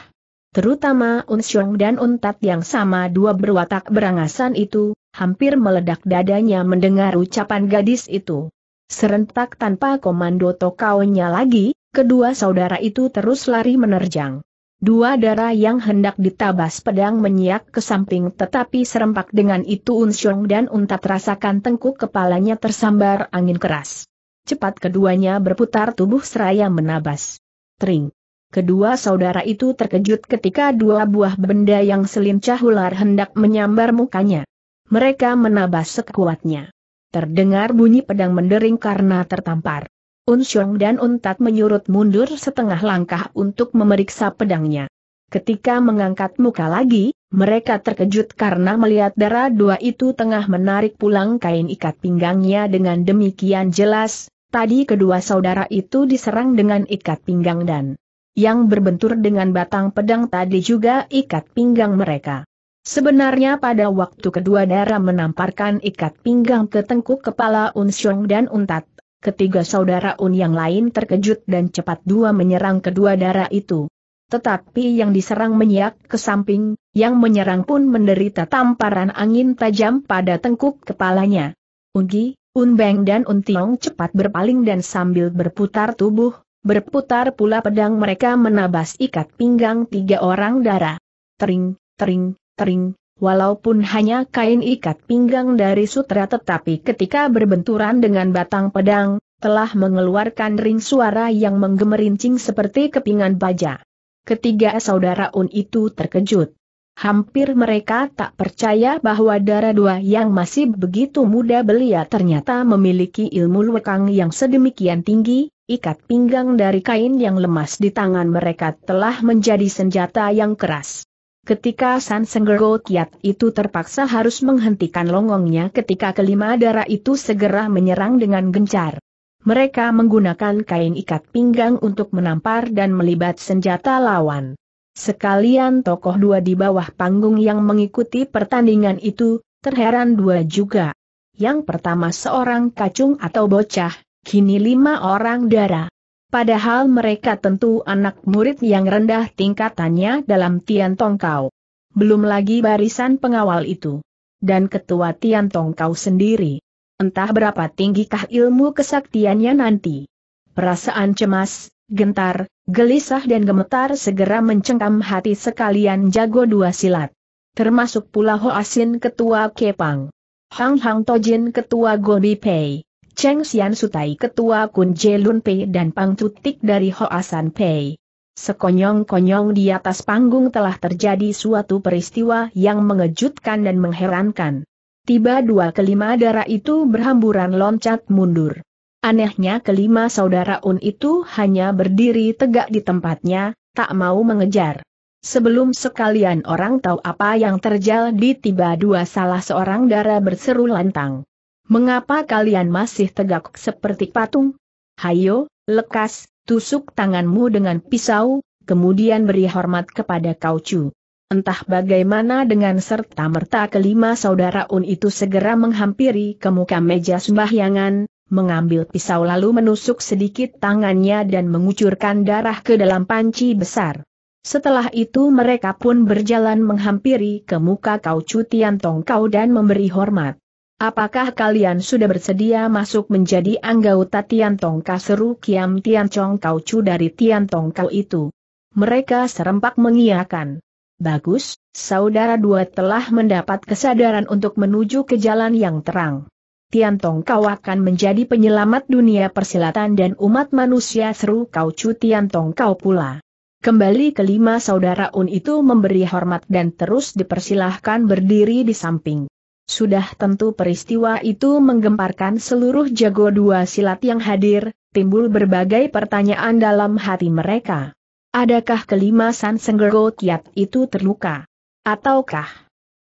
Terutama Unsyong dan Untat yang sama dua berwatak berangasan itu, hampir meledak dadanya mendengar ucapan gadis itu. Serentak tanpa komando tokaunya lagi, Kedua saudara itu terus lari menerjang. Dua darah yang hendak ditabas pedang menyiak ke samping tetapi serempak dengan itu Unsyong dan Untat rasakan tengkuk kepalanya tersambar angin keras. Cepat keduanya berputar tubuh seraya menabas. Tring. Kedua saudara itu terkejut ketika dua buah benda yang selincah ular hendak menyambar mukanya. Mereka menabas sekuatnya. Terdengar bunyi pedang mendering karena tertampar. Unsyong dan Untat menyurut mundur setengah langkah untuk memeriksa pedangnya. Ketika mengangkat muka lagi, mereka terkejut karena melihat darah dua itu tengah menarik pulang kain ikat pinggangnya dengan demikian jelas, tadi kedua saudara itu diserang dengan ikat pinggang dan yang berbentur dengan batang pedang tadi juga ikat pinggang mereka. Sebenarnya pada waktu kedua darah menamparkan ikat pinggang ke tengkuk kepala Unsyong dan Untat, Ketiga saudara Un yang lain terkejut dan cepat dua menyerang kedua darah itu. Tetapi yang diserang menyiak ke samping, yang menyerang pun menderita tamparan angin tajam pada tengkuk kepalanya. Ungi, Unbeng dan Untiong cepat berpaling dan sambil berputar tubuh, berputar pula pedang mereka menabas ikat pinggang tiga orang darah. Tering, tering, tering, Walaupun hanya kain ikat pinggang dari sutra tetapi ketika berbenturan dengan batang pedang, telah mengeluarkan ring suara yang menggemerincing seperti kepingan baja. Ketiga saudara Un itu terkejut. Hampir mereka tak percaya bahwa darah dua yang masih begitu muda belia ternyata memiliki ilmu lekang yang sedemikian tinggi, ikat pinggang dari kain yang lemas di tangan mereka telah menjadi senjata yang keras. Ketika San Senggero Kiat itu terpaksa harus menghentikan longongnya ketika kelima darah itu segera menyerang dengan gencar. Mereka menggunakan kain ikat pinggang untuk menampar dan melibat senjata lawan. Sekalian tokoh dua di bawah panggung yang mengikuti pertandingan itu, terheran dua juga. Yang pertama seorang kacung atau bocah, kini lima orang darah. Padahal mereka tentu anak murid yang rendah tingkatannya dalam Tian Tongkau. Belum lagi barisan pengawal itu. Dan ketua Tian Tongkau sendiri. Entah berapa tinggikah ilmu kesaktiannya nanti. Perasaan cemas, gentar, gelisah dan gemetar segera mencengkam hati sekalian jago dua silat. Termasuk pula Asin, Ketua Kepang. Hang Hang Tojin Ketua Gobi Pei. Cheng Xian Sutai ketua Kun Jelun Pei dan Pang Tutik dari Hoasan Pei. Sekonyong-konyong di atas panggung telah terjadi suatu peristiwa yang mengejutkan dan mengherankan. Tiba dua kelima darah itu berhamburan loncat mundur. Anehnya kelima saudara Un itu hanya berdiri tegak di tempatnya, tak mau mengejar. Sebelum sekalian orang tahu apa yang terjadi tiba dua salah seorang darah berseru lantang. Mengapa kalian masih tegak seperti patung? Hayo, lekas, tusuk tanganmu dengan pisau, kemudian beri hormat kepada kaucu. Entah bagaimana dengan serta-merta kelima saudara Un itu segera menghampiri ke muka meja sembahyangan, mengambil pisau lalu menusuk sedikit tangannya dan mengucurkan darah ke dalam panci besar. Setelah itu mereka pun berjalan menghampiri ke muka Kau Chu Kau dan memberi hormat. Apakah kalian sudah bersedia masuk menjadi anggota Tian Tiantong seru Kiam Tiancong Kau Chu dari Tiantong Kau itu? Mereka serempak mengiakan. Bagus, saudara dua telah mendapat kesadaran untuk menuju ke jalan yang terang. Tiantong Kau akan menjadi penyelamat dunia persilatan dan umat manusia seru Kau Chu Tiantong Kau pula. Kembali kelima saudara Un itu memberi hormat dan terus dipersilahkan berdiri di samping. Sudah tentu peristiwa itu menggemparkan seluruh jago dua silat yang hadir, timbul berbagai pertanyaan dalam hati mereka. Adakah kelima San Senggero Kiat itu terluka? Ataukah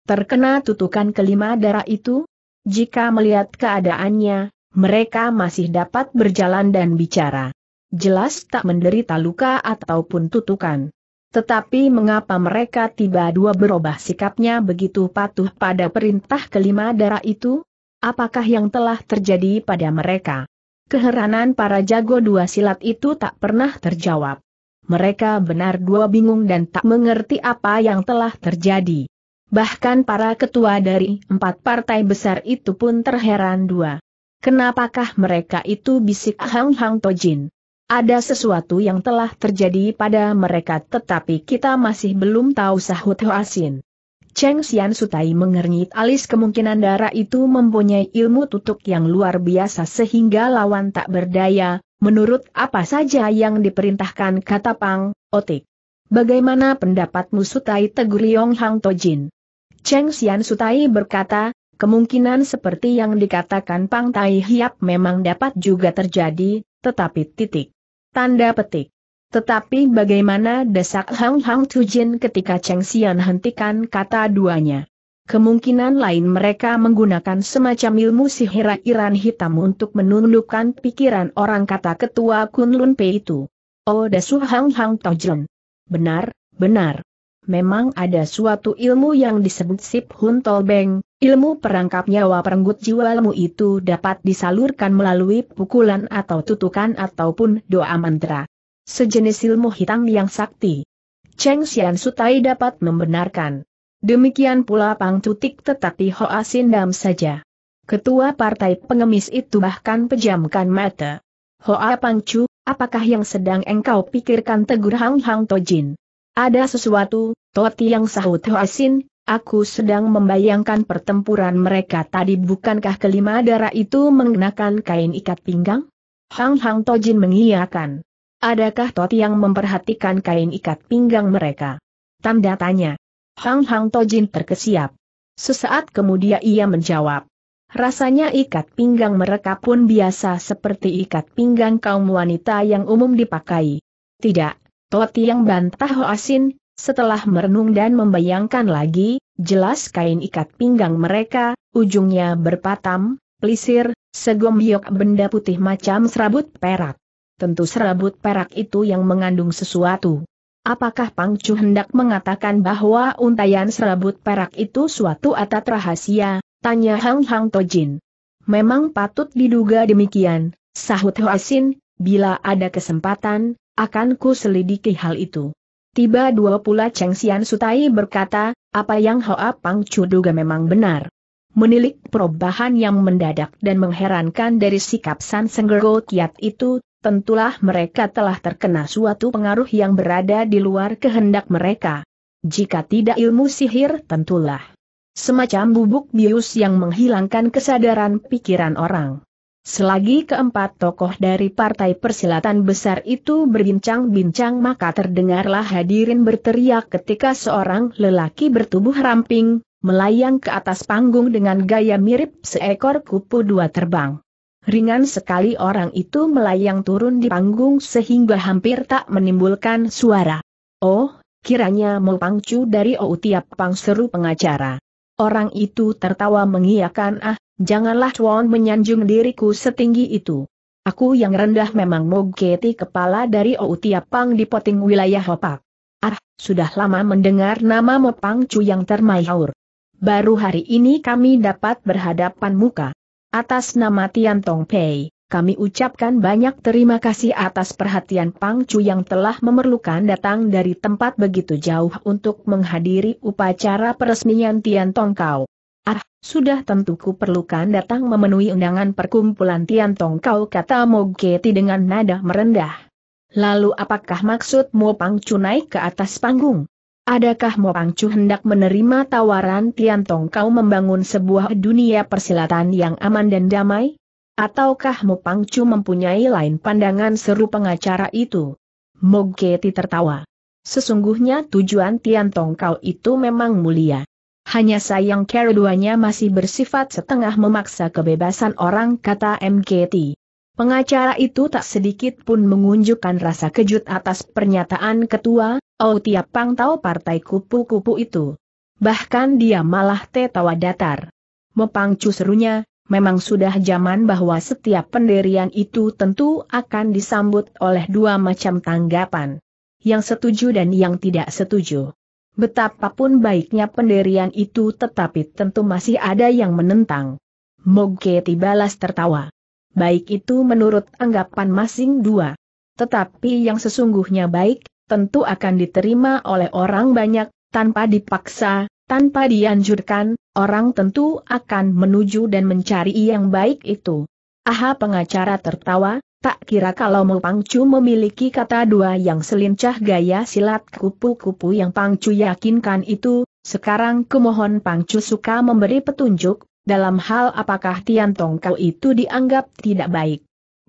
terkena tutukan kelima darah itu? Jika melihat keadaannya, mereka masih dapat berjalan dan bicara. Jelas tak menderita luka ataupun tutukan. Tetapi mengapa mereka tiba dua berubah sikapnya begitu patuh pada perintah kelima darah itu? Apakah yang telah terjadi pada mereka? Keheranan para jago dua silat itu tak pernah terjawab. Mereka benar dua bingung dan tak mengerti apa yang telah terjadi. Bahkan para ketua dari empat partai besar itu pun terheran dua. Kenapakah mereka itu bisik Hang Hang Tojin? Ada sesuatu yang telah terjadi pada mereka tetapi kita masih belum tahu sahut Hoasin. Cheng Xian Sutai mengernyit alis kemungkinan darah itu mempunyai ilmu tutup yang luar biasa sehingga lawan tak berdaya, menurut apa saja yang diperintahkan kata Pang, Otik. Bagaimana pendapatmu Sutai tegur Liong Hang Tojin? Cheng Xian Sutai berkata, kemungkinan seperti yang dikatakan Pang Tai Hiap memang dapat juga terjadi, tetapi titik. Tanda petik. Tetapi bagaimana desak Hang Hang Tujin ketika Cheng Xian hentikan kata duanya? Kemungkinan lain mereka menggunakan semacam ilmu sihir Iran hitam untuk menundukkan pikiran orang kata ketua Kunlun Pei itu. Oh desu Hang Hang Tujin. Benar, benar memang ada suatu ilmu yang disebut Sip Hun Tolbeng, ilmu perangkap nyawa perenggut jiwa ilmu itu dapat disalurkan melalui pukulan atau tutukan ataupun doa mantra. Sejenis ilmu hitam yang sakti. Cheng Xian Sutai dapat membenarkan. Demikian pula Pang Tutik tetapi Hoa Sindam saja. Ketua partai pengemis itu bahkan pejamkan mata. Hoa Pangcu, apakah yang sedang engkau pikirkan tegur Hang Hang Tojin? Ada sesuatu, Toti yang sahut Hoasin, aku sedang membayangkan pertempuran mereka tadi bukankah kelima darah itu mengenakan kain ikat pinggang? Hang Hang Tojin mengiyakan. Adakah Toti yang memperhatikan kain ikat pinggang mereka? Tanda tanya. Hang Hang Tojin terkesiap. Sesaat kemudian ia menjawab. Rasanya ikat pinggang mereka pun biasa seperti ikat pinggang kaum wanita yang umum dipakai. Tidak, yang bantah Hoasin, setelah merenung dan membayangkan lagi, jelas kain ikat pinggang mereka, ujungnya berpatam, pelisir, segombyok benda putih macam serabut perak. Tentu serabut perak itu yang mengandung sesuatu. Apakah Pangcu hendak mengatakan bahwa untayan serabut perak itu suatu atat rahasia? Tanya Hang Hang Tojin. Memang patut diduga demikian, sahut Hoasin, bila ada kesempatan, akan ku selidiki hal itu. Tiba dua pula Cheng Sian Sutai berkata, apa yang Hoa Pang Chu duga memang benar. Menilik perubahan yang mendadak dan mengherankan dari sikap San Senggero Kiat itu, tentulah mereka telah terkena suatu pengaruh yang berada di luar kehendak mereka. Jika tidak ilmu sihir tentulah. Semacam bubuk bius yang menghilangkan kesadaran pikiran orang. Selagi keempat tokoh dari partai persilatan besar itu berbincang-bincang maka terdengarlah hadirin berteriak ketika seorang lelaki bertubuh ramping, melayang ke atas panggung dengan gaya mirip seekor kupu dua terbang. Ringan sekali orang itu melayang turun di panggung sehingga hampir tak menimbulkan suara. Oh, kiranya mau pangcu dari Ou Tiap Pang seru pengacara. Orang itu tertawa mengiakan ah, Janganlah Chuan menyanjung diriku setinggi itu. Aku yang rendah memang Mogeti kepala dari Pang di poting wilayah Hopak. Ah, sudah lama mendengar nama Mopang Chu yang termaihaur. Baru hari ini kami dapat berhadapan muka. Atas nama Tian Tong Pei, kami ucapkan banyak terima kasih atas perhatian Pang Chu yang telah memerlukan datang dari tempat begitu jauh untuk menghadiri upacara peresmian Tian Tong Kau. Ah, sudah tentu ku perlukan datang memenuhi undangan perkumpulan Tiantong kau kata Mogeti dengan nada merendah. Lalu apakah maksudmu Pangcu naik ke atas panggung? Adakah Mo Pangcu hendak menerima tawaran Tiantong kau membangun sebuah dunia persilatan yang aman dan damai? Ataukah Mo Pangcu mempunyai lain pandangan seru pengacara itu? Mogeti tertawa. Sesungguhnya tujuan Tiantong kau itu memang mulia hanya sayang keduanya masih bersifat setengah memaksa kebebasan orang kata MKT. Pengacara itu tak sedikit pun mengunjukkan rasa kejut atas pernyataan ketua, Oh tiap tahu partai kupu-kupu itu. Bahkan dia malah tertawa datar. Mepang serunya, memang sudah zaman bahwa setiap pendirian itu tentu akan disambut oleh dua macam tanggapan. Yang setuju dan yang tidak setuju. Betapapun baiknya penderian itu tetapi tentu masih ada yang menentang. Mogketi balas tertawa. Baik itu menurut anggapan masing dua. Tetapi yang sesungguhnya baik, tentu akan diterima oleh orang banyak, tanpa dipaksa, tanpa dianjurkan, orang tentu akan menuju dan mencari yang baik itu. Aha pengacara tertawa, Tak kira kalau mau Pangcu memiliki kata dua yang selincah gaya silat kupu-kupu yang Pangcu yakinkan itu, sekarang kumohon Pangcu suka memberi petunjuk, dalam hal apakah Tian Tongkau itu dianggap tidak baik.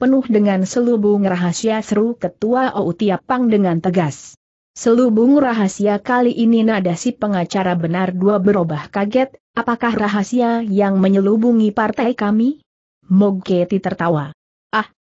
Penuh dengan selubung rahasia seru ketua Outia Pang dengan tegas. Selubung rahasia kali ini nada si pengacara benar dua berubah kaget, apakah rahasia yang menyelubungi partai kami? Mogeti tertawa.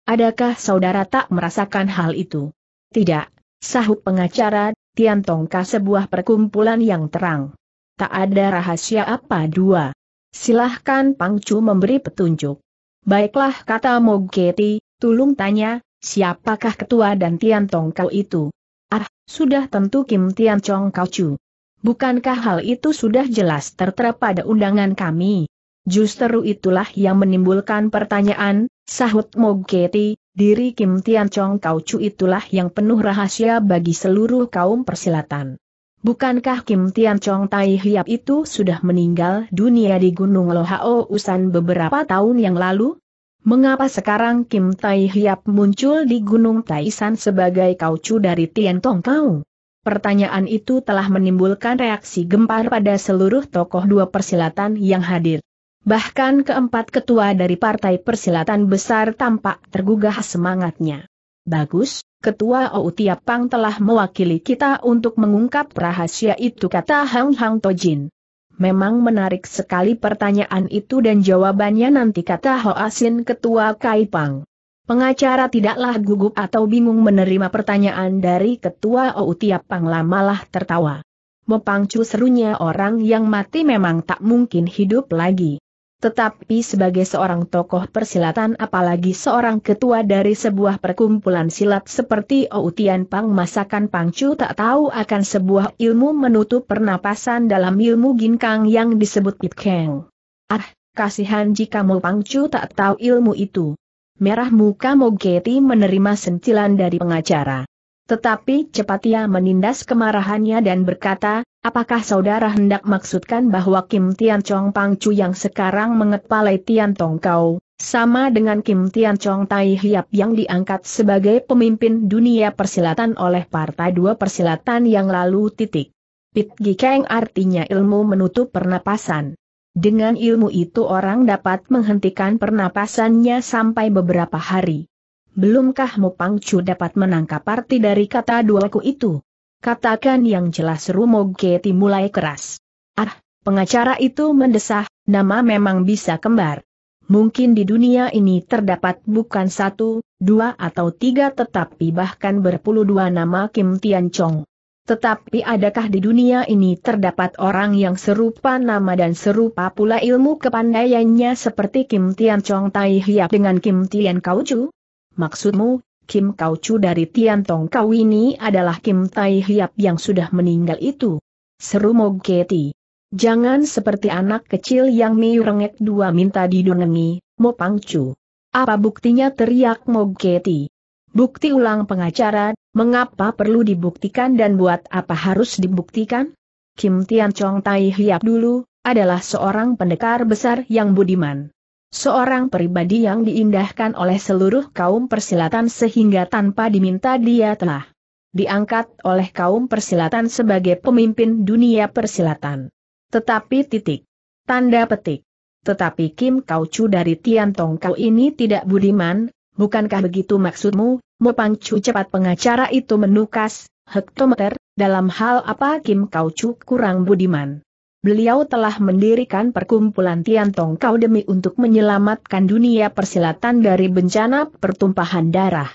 Adakah saudara tak merasakan hal itu? Tidak, sahut pengacara, Tian Tongka sebuah perkumpulan yang terang. Tak ada rahasia apa dua. Silahkan Pangcu memberi petunjuk. Baiklah kata Mogeti, tulung tanya, siapakah ketua dan Tian Tongka itu? Ah, sudah tentu Kim Tian Chong Kau Chu. Bukankah hal itu sudah jelas tertera pada undangan kami? Justru itulah yang menimbulkan pertanyaan, sahut Mogeti, diri Kim Tian Chong Kau Chu itulah yang penuh rahasia bagi seluruh kaum persilatan. Bukankah Kim Tian Chong Tai Hiap itu sudah meninggal dunia di Gunung Lohao Usan beberapa tahun yang lalu? Mengapa sekarang Kim Tai Hiap muncul di Gunung Taisan sebagai kaucu dari Tian Tong Kau? Pertanyaan itu telah menimbulkan reaksi gempar pada seluruh tokoh dua persilatan yang hadir. Bahkan keempat ketua dari Partai Persilatan Besar tampak tergugah semangatnya. Bagus, Ketua Ou Tiap telah mewakili kita untuk mengungkap rahasia itu kata Hang Hang Tojin. Memang menarik sekali pertanyaan itu dan jawabannya nanti kata Ho Asin Ketua Kai Pang. Pengacara tidaklah gugup atau bingung menerima pertanyaan dari Ketua Ou Tiap Pang lamalah tertawa. Mepangcu serunya orang yang mati memang tak mungkin hidup lagi. Tetapi sebagai seorang tokoh persilatan apalagi seorang ketua dari sebuah perkumpulan silat seperti Outian Pang Masakan Pangcu tak tahu akan sebuah ilmu menutup pernapasan dalam ilmu ginkang yang disebut Pitkeng. Ah, kasihan jika Mo Pangcu tak tahu ilmu itu. Merah muka Mogeti menerima sentilan dari pengacara. Tetapi cepat ia menindas kemarahannya dan berkata, apakah saudara hendak maksudkan bahwa Kim Tian Chong Pang Chu yang sekarang mengepalai Tian Tong Kau, sama dengan Kim Tian Chong Tai Hiap yang diangkat sebagai pemimpin dunia persilatan oleh Partai Dua Persilatan yang lalu titik. Pit Gikeng artinya ilmu menutup pernapasan. Dengan ilmu itu orang dapat menghentikan pernapasannya sampai beberapa hari belumkah Mopangcu dapat menangkap arti dari kata dua duaku itu? Katakan yang jelas Rumog Keti mulai keras. Ah, pengacara itu mendesah, nama memang bisa kembar. Mungkin di dunia ini terdapat bukan satu, dua atau tiga tetapi bahkan berpuluh dua nama Kim Tian Chong. Tetapi adakah di dunia ini terdapat orang yang serupa nama dan serupa pula ilmu kepandaiannya seperti Kim Tian Chong Tai Hiap dengan Kim Tian Kau Chu? Maksudmu, Kim Kau Chu dari Tian Tong Kau ini adalah Kim Tai Hiap yang sudah meninggal itu? Seru Mog Keti. Jangan seperti anak kecil yang miurengek dua minta didunengi, Mo Pang Chu. Apa buktinya teriak Mog Keti? Bukti ulang pengacara, mengapa perlu dibuktikan dan buat apa harus dibuktikan? Kim Tian Chong Tai Hiap dulu, adalah seorang pendekar besar yang budiman seorang pribadi yang diindahkan oleh seluruh kaum persilatan sehingga tanpa diminta dia telah diangkat oleh kaum persilatan sebagai pemimpin dunia persilatan. Tetapi titik. Tanda petik. Tetapi Kim Kau Chu dari Tian Tong Kau ini tidak budiman, bukankah begitu maksudmu? Mopang Chu cepat pengacara itu menukas, hektometer, dalam hal apa Kim Kau Chu kurang budiman beliau telah mendirikan perkumpulan Tiantong Kau demi untuk menyelamatkan dunia persilatan dari bencana pertumpahan darah.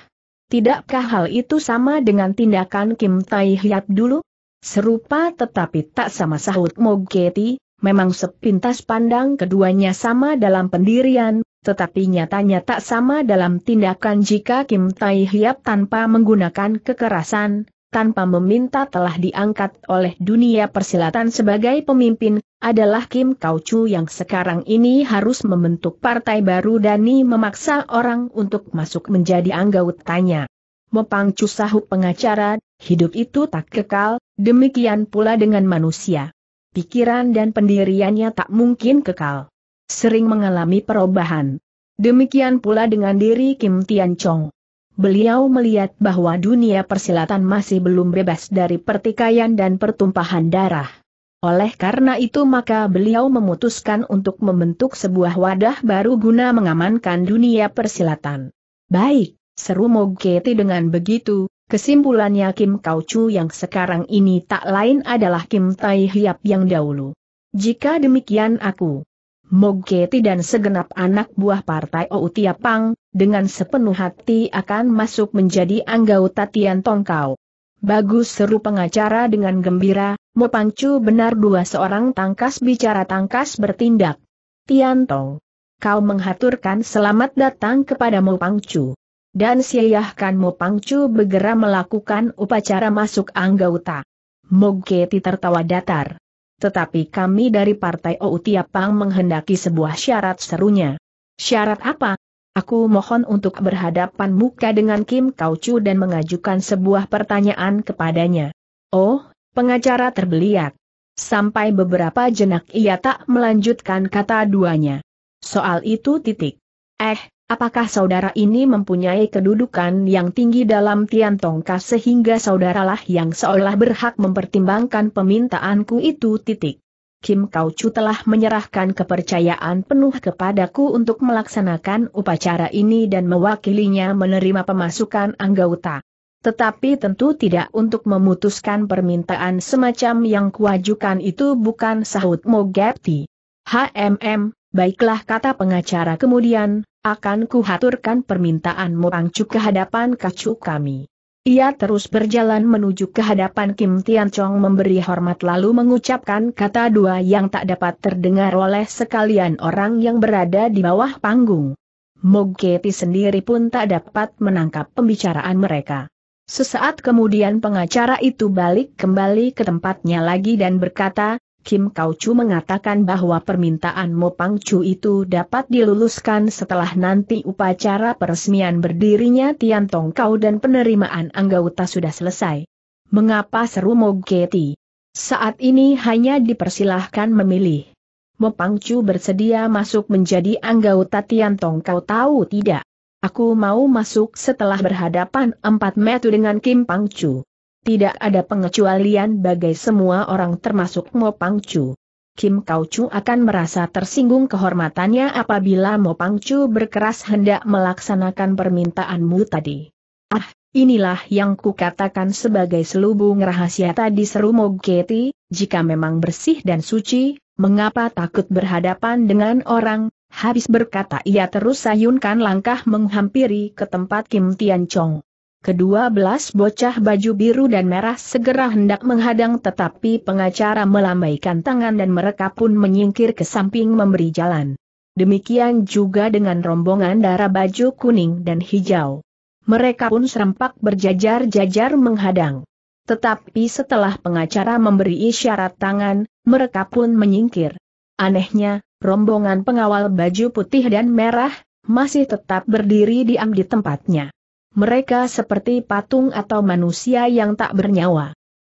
Tidakkah hal itu sama dengan tindakan Kim Tai Hiap dulu? Serupa tetapi tak sama sahut Mogeti, memang sepintas pandang keduanya sama dalam pendirian, tetapi nyatanya tak sama dalam tindakan jika Kim Tai Hyap tanpa menggunakan kekerasan, tanpa meminta telah diangkat oleh dunia persilatan sebagai pemimpin, adalah Kim Kau Chu yang sekarang ini harus membentuk partai baru Dani memaksa orang untuk masuk menjadi anggotanya. Mopang Chu Sahu pengacara, hidup itu tak kekal, demikian pula dengan manusia. Pikiran dan pendiriannya tak mungkin kekal. Sering mengalami perubahan. Demikian pula dengan diri Kim Tian Chong beliau melihat bahwa dunia persilatan masih belum bebas dari pertikaian dan pertumpahan darah. Oleh karena itu maka beliau memutuskan untuk membentuk sebuah wadah baru guna mengamankan dunia persilatan. Baik, seru Mogeti dengan begitu, kesimpulannya Kim Kaucu yang sekarang ini tak lain adalah Kim Tai Hiap yang dahulu. Jika demikian aku Mogeti dan segenap anak buah partai Outia Pang, dengan sepenuh hati akan masuk menjadi anggota Tian Tongkau. Bagus seru pengacara dengan gembira, Mo Pangcu benar dua seorang tangkas bicara tangkas bertindak. Tian Tong, kau menghaturkan selamat datang kepada Mopangcu. Dan siayahkan Mopangcu bergerak melakukan upacara masuk anggota. Mogeti tertawa datar. Tetapi kami dari Partai Outiapang menghendaki sebuah syarat serunya. Syarat apa? Aku mohon untuk berhadapan muka dengan Kim Kau dan mengajukan sebuah pertanyaan kepadanya. Oh, pengacara terbeliat. Sampai beberapa jenak ia tak melanjutkan kata duanya. Soal itu titik. Eh, Apakah saudara ini mempunyai kedudukan yang tinggi dalam Tian Tongka sehingga saudaralah yang seolah berhak mempertimbangkan permintaanku itu titik. Kim Kau Chu telah menyerahkan kepercayaan penuh kepadaku untuk melaksanakan upacara ini dan mewakilinya menerima pemasukan anggota. Tetapi tentu tidak untuk memutuskan permintaan semacam yang kuajukan itu bukan sahut Mogepti. HMM, Baiklah kata pengacara kemudian, akan kuhaturkan permintaanmu angcu ke hadapan kacu kami. Ia terus berjalan menuju ke hadapan Kim Tian Chong memberi hormat lalu mengucapkan kata dua yang tak dapat terdengar oleh sekalian orang yang berada di bawah panggung. Mogeti sendiri pun tak dapat menangkap pembicaraan mereka. Sesaat kemudian pengacara itu balik kembali ke tempatnya lagi dan berkata, Kim Kau Chu mengatakan bahwa permintaan Mo Pang Chu itu dapat diluluskan setelah nanti upacara peresmian berdirinya Tian Tong Kau dan penerimaan anggota sudah selesai. Mengapa seru Mo Geti? Saat ini hanya dipersilahkan memilih. Mo Pang Chu bersedia masuk menjadi anggota Tian Tong Kau tahu tidak? Aku mau masuk setelah berhadapan empat metu dengan Kim Pang Chu. Tidak ada pengecualian bagai semua orang termasuk Mo Pang Chu. Kim Kau Chu akan merasa tersinggung kehormatannya apabila Mo Pang Chu berkeras hendak melaksanakan permintaanmu tadi. Ah, inilah yang kukatakan sebagai selubung rahasia tadi seru Mo Geti, jika memang bersih dan suci, mengapa takut berhadapan dengan orang, habis berkata ia terus sayunkan langkah menghampiri ke tempat Kim Tian Chong. Kedua belas bocah baju biru dan merah segera hendak menghadang tetapi pengacara melambaikan tangan dan mereka pun menyingkir ke samping memberi jalan. Demikian juga dengan rombongan darah baju kuning dan hijau. Mereka pun serempak berjajar-jajar menghadang. Tetapi setelah pengacara memberi isyarat tangan, mereka pun menyingkir. Anehnya, rombongan pengawal baju putih dan merah, masih tetap berdiri diam di tempatnya mereka seperti patung atau manusia yang tak bernyawa.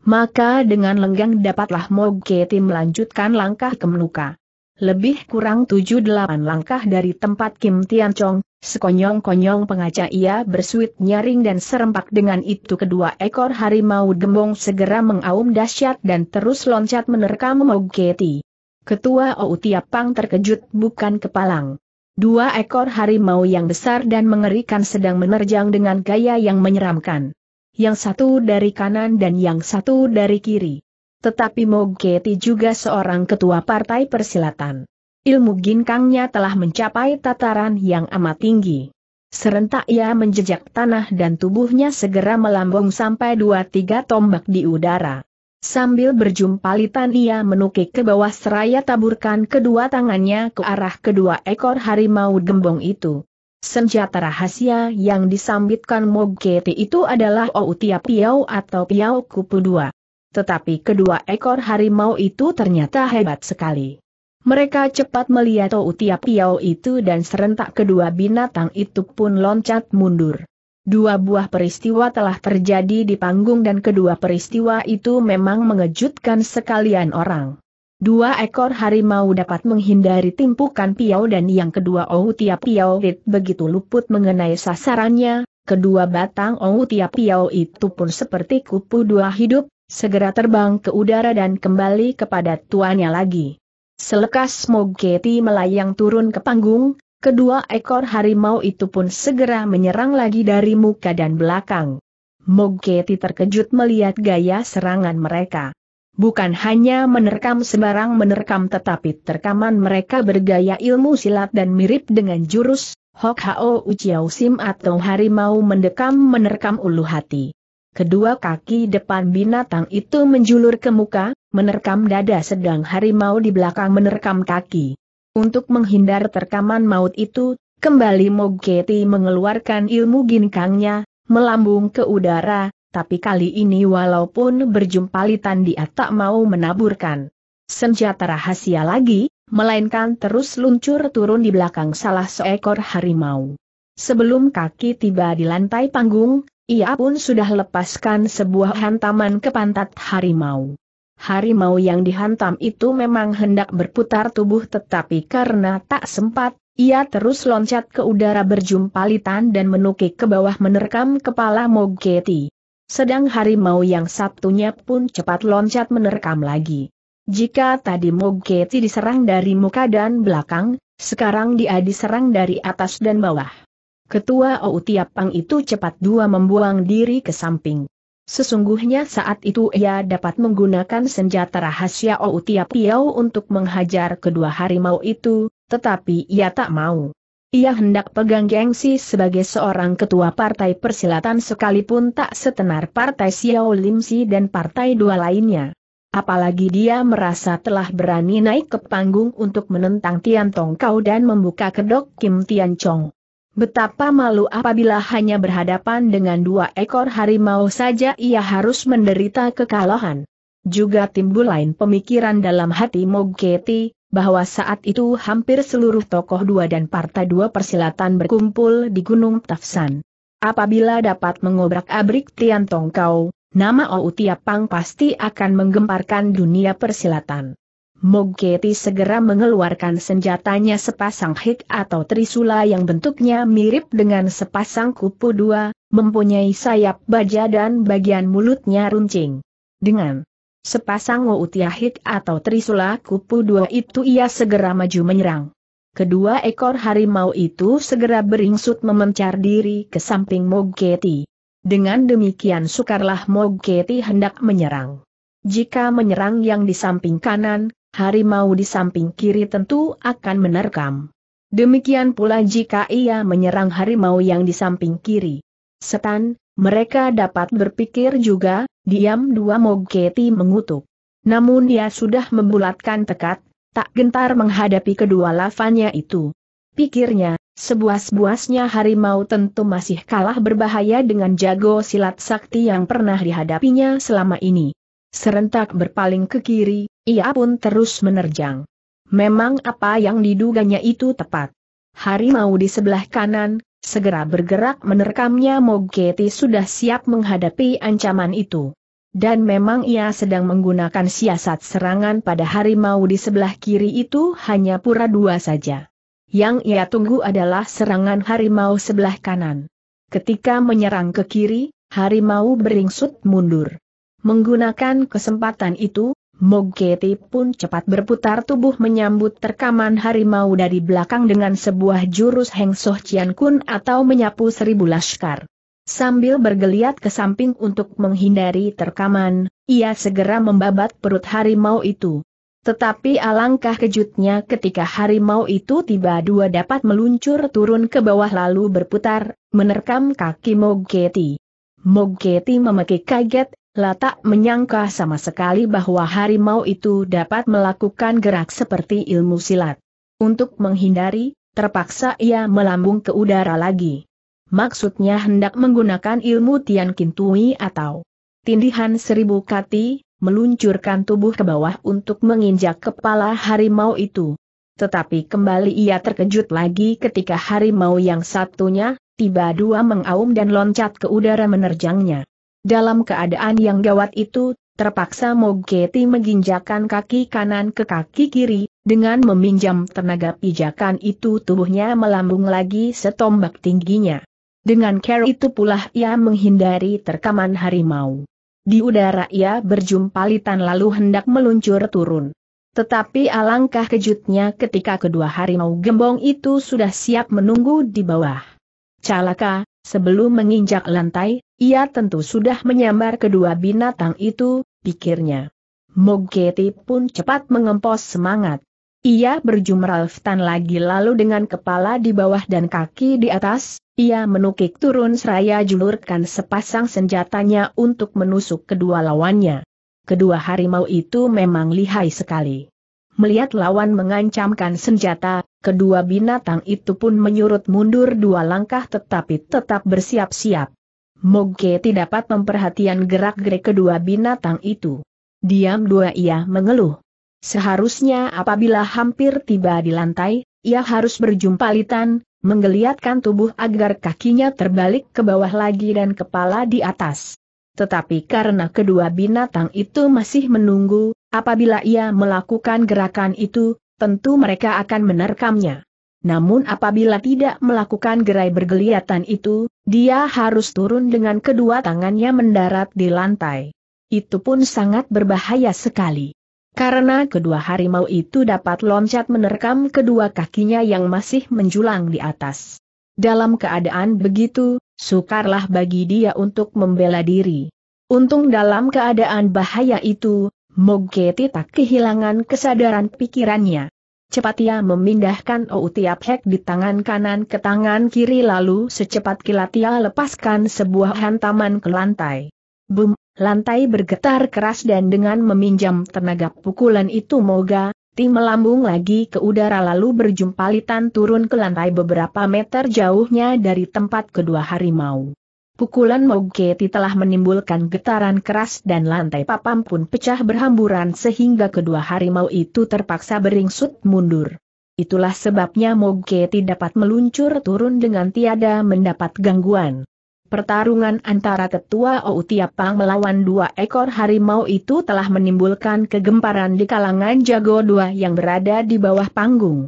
Maka dengan lenggang dapatlah Mogeti melanjutkan langkah ke Meluka. Lebih kurang tujuh delapan langkah dari tempat Kim Tian Chong, sekonyong-konyong pengaca ia bersuit nyaring dan serempak dengan itu kedua ekor harimau gembong segera mengaum dahsyat dan terus loncat menerkam Mogeti. Ketua Outiapang terkejut bukan kepalang. Dua ekor harimau yang besar dan mengerikan sedang menerjang dengan gaya yang menyeramkan. Yang satu dari kanan dan yang satu dari kiri. Tetapi Mogeti juga seorang ketua partai persilatan. Ilmu ginkangnya telah mencapai tataran yang amat tinggi. Serentak ia menjejak tanah dan tubuhnya segera melambung sampai dua tiga tombak di udara. Sambil berjumpalitan ia menukik ke bawah seraya taburkan kedua tangannya ke arah kedua ekor harimau gembong itu. Senjata rahasia yang disambitkan Mogeti itu adalah Outia Piau atau Piau Kupu II. Tetapi kedua ekor harimau itu ternyata hebat sekali. Mereka cepat melihat Outia Piau itu dan serentak kedua binatang itu pun loncat mundur. Dua buah peristiwa telah terjadi di panggung dan kedua peristiwa itu memang mengejutkan sekalian orang. Dua ekor harimau dapat menghindari timpukan piau dan yang kedua Ou Tiap Piau Rit begitu luput mengenai sasarannya, kedua batang Ou Tiap Piau itu pun seperti kupu dua hidup, segera terbang ke udara dan kembali kepada tuannya lagi. Selekas Mogeti melayang turun ke panggung, Kedua ekor harimau itu pun segera menyerang lagi dari muka dan belakang. Mogeti terkejut melihat gaya serangan mereka. Bukan hanya menerkam sembarang menerkam tetapi terkaman mereka bergaya ilmu silat dan mirip dengan jurus, Hok Hao Uchiao Sim atau harimau mendekam menerkam ulu hati. Kedua kaki depan binatang itu menjulur ke muka, menerkam dada sedang harimau di belakang menerkam kaki. Untuk menghindar terkaman maut itu, kembali Mogeti mengeluarkan ilmu ginkangnya, melambung ke udara, tapi kali ini walaupun berjumpa litan dia tak mau menaburkan senjata rahasia lagi, melainkan terus luncur turun di belakang salah seekor harimau. Sebelum kaki tiba di lantai panggung, ia pun sudah lepaskan sebuah hantaman ke pantat harimau. Harimau yang dihantam itu memang hendak berputar tubuh tetapi karena tak sempat, ia terus loncat ke udara berjumpa litan dan menukik ke bawah menerkam kepala Mogeti. Sedang harimau yang satunya pun cepat loncat menerkam lagi. Jika tadi Mogeti diserang dari muka dan belakang, sekarang dia diserang dari atas dan bawah. Ketua Outiapang itu cepat dua membuang diri ke samping. Sesungguhnya saat itu ia dapat menggunakan senjata rahasia Outia Piau untuk menghajar kedua harimau itu, tetapi ia tak mau. Ia hendak pegang gengsi sebagai seorang ketua partai persilatan sekalipun tak setenar partai Xiao Si dan partai dua lainnya. Apalagi dia merasa telah berani naik ke panggung untuk menentang Tian Tong Kau dan membuka kedok Kim Tian Chong. Betapa malu apabila hanya berhadapan dengan dua ekor harimau saja ia harus menderita kekalahan. Juga timbul lain pemikiran dalam hati Mogeti, bahwa saat itu hampir seluruh tokoh dua dan partai dua persilatan berkumpul di Gunung Tafsan. Apabila dapat mengobrak-abrik Tian Tongkau, nama Outia Pang pasti akan menggemparkan dunia persilatan. Mogeti segera mengeluarkan senjatanya sepasang hik atau trisula yang bentuknya mirip dengan sepasang kupu dua, mempunyai sayap baja dan bagian mulutnya runcing. Dengan sepasang woutia hik atau trisula kupu dua itu ia segera maju menyerang. Kedua ekor harimau itu segera beringsut memencar diri ke samping Mogeti. Dengan demikian sukarlah Mogeti hendak menyerang. Jika menyerang yang di samping kanan, harimau di samping kiri tentu akan menerkam. Demikian pula jika ia menyerang harimau yang di samping kiri. Setan, mereka dapat berpikir juga, diam dua Mogeti mengutuk. Namun dia sudah membulatkan tekad, tak gentar menghadapi kedua lavannya itu. Pikirnya, sebuas-buasnya harimau tentu masih kalah berbahaya dengan jago silat sakti yang pernah dihadapinya selama ini. Serentak berpaling ke kiri, ia pun terus menerjang. Memang apa yang diduganya itu tepat. Harimau di sebelah kanan, segera bergerak menerkamnya Mogeti sudah siap menghadapi ancaman itu. Dan memang ia sedang menggunakan siasat serangan pada harimau di sebelah kiri itu hanya pura dua saja. Yang ia tunggu adalah serangan harimau sebelah kanan. Ketika menyerang ke kiri, harimau beringsut mundur. Menggunakan kesempatan itu, Mogeti pun cepat berputar tubuh menyambut terkaman harimau dari belakang dengan sebuah jurus Heng Soh Chian Kun atau menyapu seribu laskar. Sambil bergeliat ke samping untuk menghindari terkaman, ia segera membabat perut harimau itu. Tetapi alangkah kejutnya ketika harimau itu tiba dua dapat meluncur turun ke bawah lalu berputar, menerkam kaki Mogeti. Mogeti memekik kaget, Latak menyangka sama sekali bahwa harimau itu dapat melakukan gerak seperti ilmu silat. Untuk menghindari, terpaksa ia melambung ke udara lagi. Maksudnya hendak menggunakan ilmu Tian Kintui atau tindihan seribu kati, meluncurkan tubuh ke bawah untuk menginjak kepala harimau itu. Tetapi kembali ia terkejut lagi ketika harimau yang satunya, tiba dua mengaum dan loncat ke udara menerjangnya. Dalam keadaan yang gawat itu, terpaksa Mogeti menginjakan kaki kanan ke kaki kiri, dengan meminjam tenaga pijakan itu tubuhnya melambung lagi setombak tingginya. Dengan care itu pula ia menghindari terkaman harimau. Di udara ia berjumpa litan lalu hendak meluncur turun. Tetapi alangkah kejutnya ketika kedua harimau gembong itu sudah siap menunggu di bawah. Calaka, sebelum menginjak lantai, ia tentu sudah menyambar kedua binatang itu, pikirnya. Mogeti pun cepat mengempos semangat. Ia berjumralftan lagi lalu dengan kepala di bawah dan kaki di atas, ia menukik turun seraya julurkan sepasang senjatanya untuk menusuk kedua lawannya. Kedua harimau itu memang lihai sekali. Melihat lawan mengancamkan senjata, kedua binatang itu pun menyurut mundur dua langkah tetapi tetap bersiap-siap. Moge tidak dapat memperhatian gerak-gerik kedua binatang itu. Diam dua ia mengeluh. Seharusnya apabila hampir tiba di lantai, ia harus berjumpa litan, menggeliatkan tubuh agar kakinya terbalik ke bawah lagi dan kepala di atas. Tetapi karena kedua binatang itu masih menunggu, apabila ia melakukan gerakan itu, tentu mereka akan menerkamnya namun apabila tidak melakukan gerai bergeliatan itu, dia harus turun dengan kedua tangannya mendarat di lantai. Itu pun sangat berbahaya sekali. Karena kedua harimau itu dapat loncat menerkam kedua kakinya yang masih menjulang di atas. Dalam keadaan begitu, sukarlah bagi dia untuk membela diri. Untung dalam keadaan bahaya itu, Mogeti tak kehilangan kesadaran pikirannya. Cepat ia memindahkan Ou Tiap Hek di tangan kanan ke tangan kiri lalu secepat kilat ia lepaskan sebuah hantaman ke lantai. Bum, lantai bergetar keras dan dengan meminjam tenaga pukulan itu moga, Ti melambung lagi ke udara lalu berjumpalitan turun ke lantai beberapa meter jauhnya dari tempat kedua harimau. Pukulan Mogeti telah menimbulkan getaran keras dan lantai papam pun pecah berhamburan sehingga kedua harimau itu terpaksa beringsut mundur. Itulah sebabnya Mogeti dapat meluncur turun dengan tiada mendapat gangguan. Pertarungan antara ketua Outiapang melawan dua ekor harimau itu telah menimbulkan kegemparan di kalangan jago dua yang berada di bawah panggung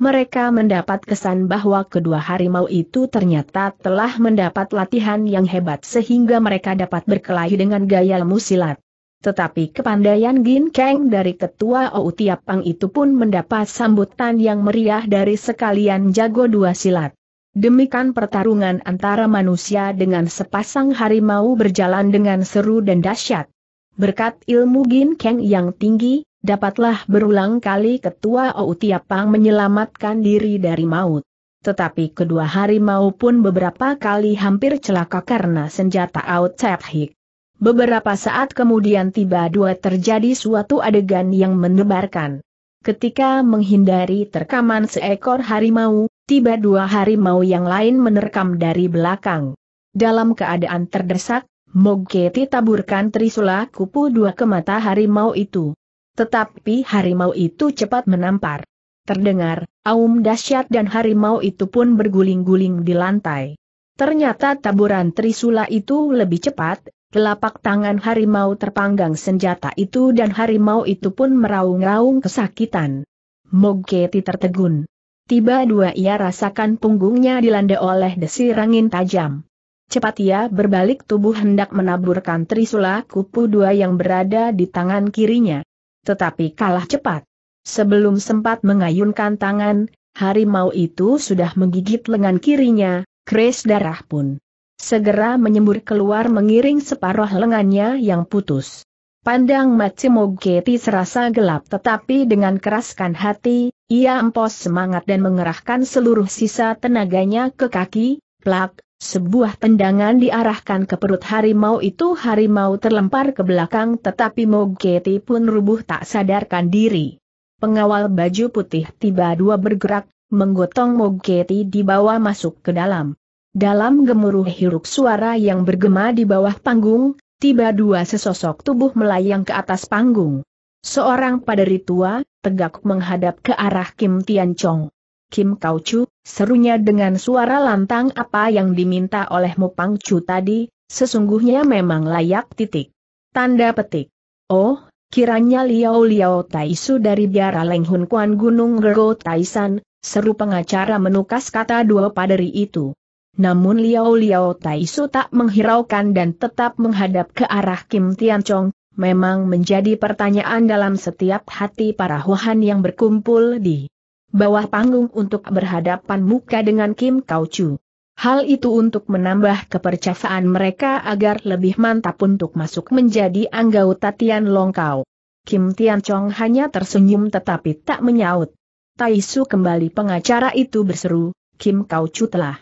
mereka mendapat kesan bahwa kedua harimau itu ternyata telah mendapat latihan yang hebat sehingga mereka dapat berkelahi dengan gaya musilat. Tetapi kepandaian Gin Kang dari ketua Ou Tiapang itu pun mendapat sambutan yang meriah dari sekalian jago dua silat. Demikian pertarungan antara manusia dengan sepasang harimau berjalan dengan seru dan dahsyat. Berkat ilmu Gin Kang yang tinggi, dapatlah berulang kali ketua Outiapang menyelamatkan diri dari maut. Tetapi kedua harimau pun beberapa kali hampir celaka karena senjata Out Hik. Beberapa saat kemudian tiba dua terjadi suatu adegan yang menebarkan. Ketika menghindari terkaman seekor harimau, tiba dua harimau yang lain menerkam dari belakang. Dalam keadaan terdesak, Mogeti taburkan trisula kupu dua ke mata harimau itu. Tetapi harimau itu cepat menampar. Terdengar, aum dahsyat dan harimau itu pun berguling-guling di lantai. Ternyata taburan trisula itu lebih cepat, telapak tangan harimau terpanggang senjata itu dan harimau itu pun meraung-raung kesakitan. Mogeti tertegun. Tiba dua ia rasakan punggungnya dilanda oleh desir angin tajam. Cepat ia berbalik tubuh hendak menaburkan trisula kupu dua yang berada di tangan kirinya tetapi kalah cepat. Sebelum sempat mengayunkan tangan, harimau itu sudah menggigit lengan kirinya, kres darah pun segera menyembur keluar mengiring separuh lengannya yang putus. Pandang Matsimogeti serasa gelap tetapi dengan keraskan hati, ia empos semangat dan mengerahkan seluruh sisa tenaganya ke kaki, plak, sebuah tendangan diarahkan ke perut harimau itu harimau terlempar ke belakang tetapi Mogeti pun rubuh tak sadarkan diri. Pengawal baju putih tiba dua bergerak, menggotong Mogeti dibawa masuk ke dalam. Dalam gemuruh hiruk suara yang bergema di bawah panggung, tiba dua sesosok tubuh melayang ke atas panggung. Seorang paderi tua, tegak menghadap ke arah Kim Tian Chong. Kim Kau Chu, serunya dengan suara lantang apa yang diminta oleh Pang Chu tadi, sesungguhnya memang layak titik. Tanda petik. Oh, kiranya Liao Liao Taisu dari biara Lenghun Kuan Gunung Gergo Taisan, seru pengacara menukas kata dua paderi itu. Namun Liao Liao Taisu tak menghiraukan dan tetap menghadap ke arah Kim Tian Chong. memang menjadi pertanyaan dalam setiap hati para Wuhan yang berkumpul di bawah panggung untuk berhadapan muka dengan Kim Kau Chu. Hal itu untuk menambah kepercayaan mereka agar lebih mantap untuk masuk menjadi anggota Tian Kau. Kim Tian Chong hanya tersenyum tetapi tak menyaut. Taisu kembali pengacara itu berseru, Kim Kau Chu telah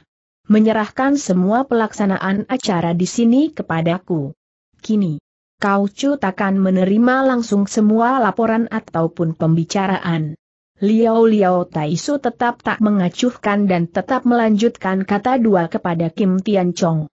menyerahkan semua pelaksanaan acara di sini kepadaku. Kini, Kau Chu takkan menerima langsung semua laporan ataupun pembicaraan. Liao Liao Taisu tetap tak mengacuhkan dan tetap melanjutkan kata dua kepada Kim Tian Chong.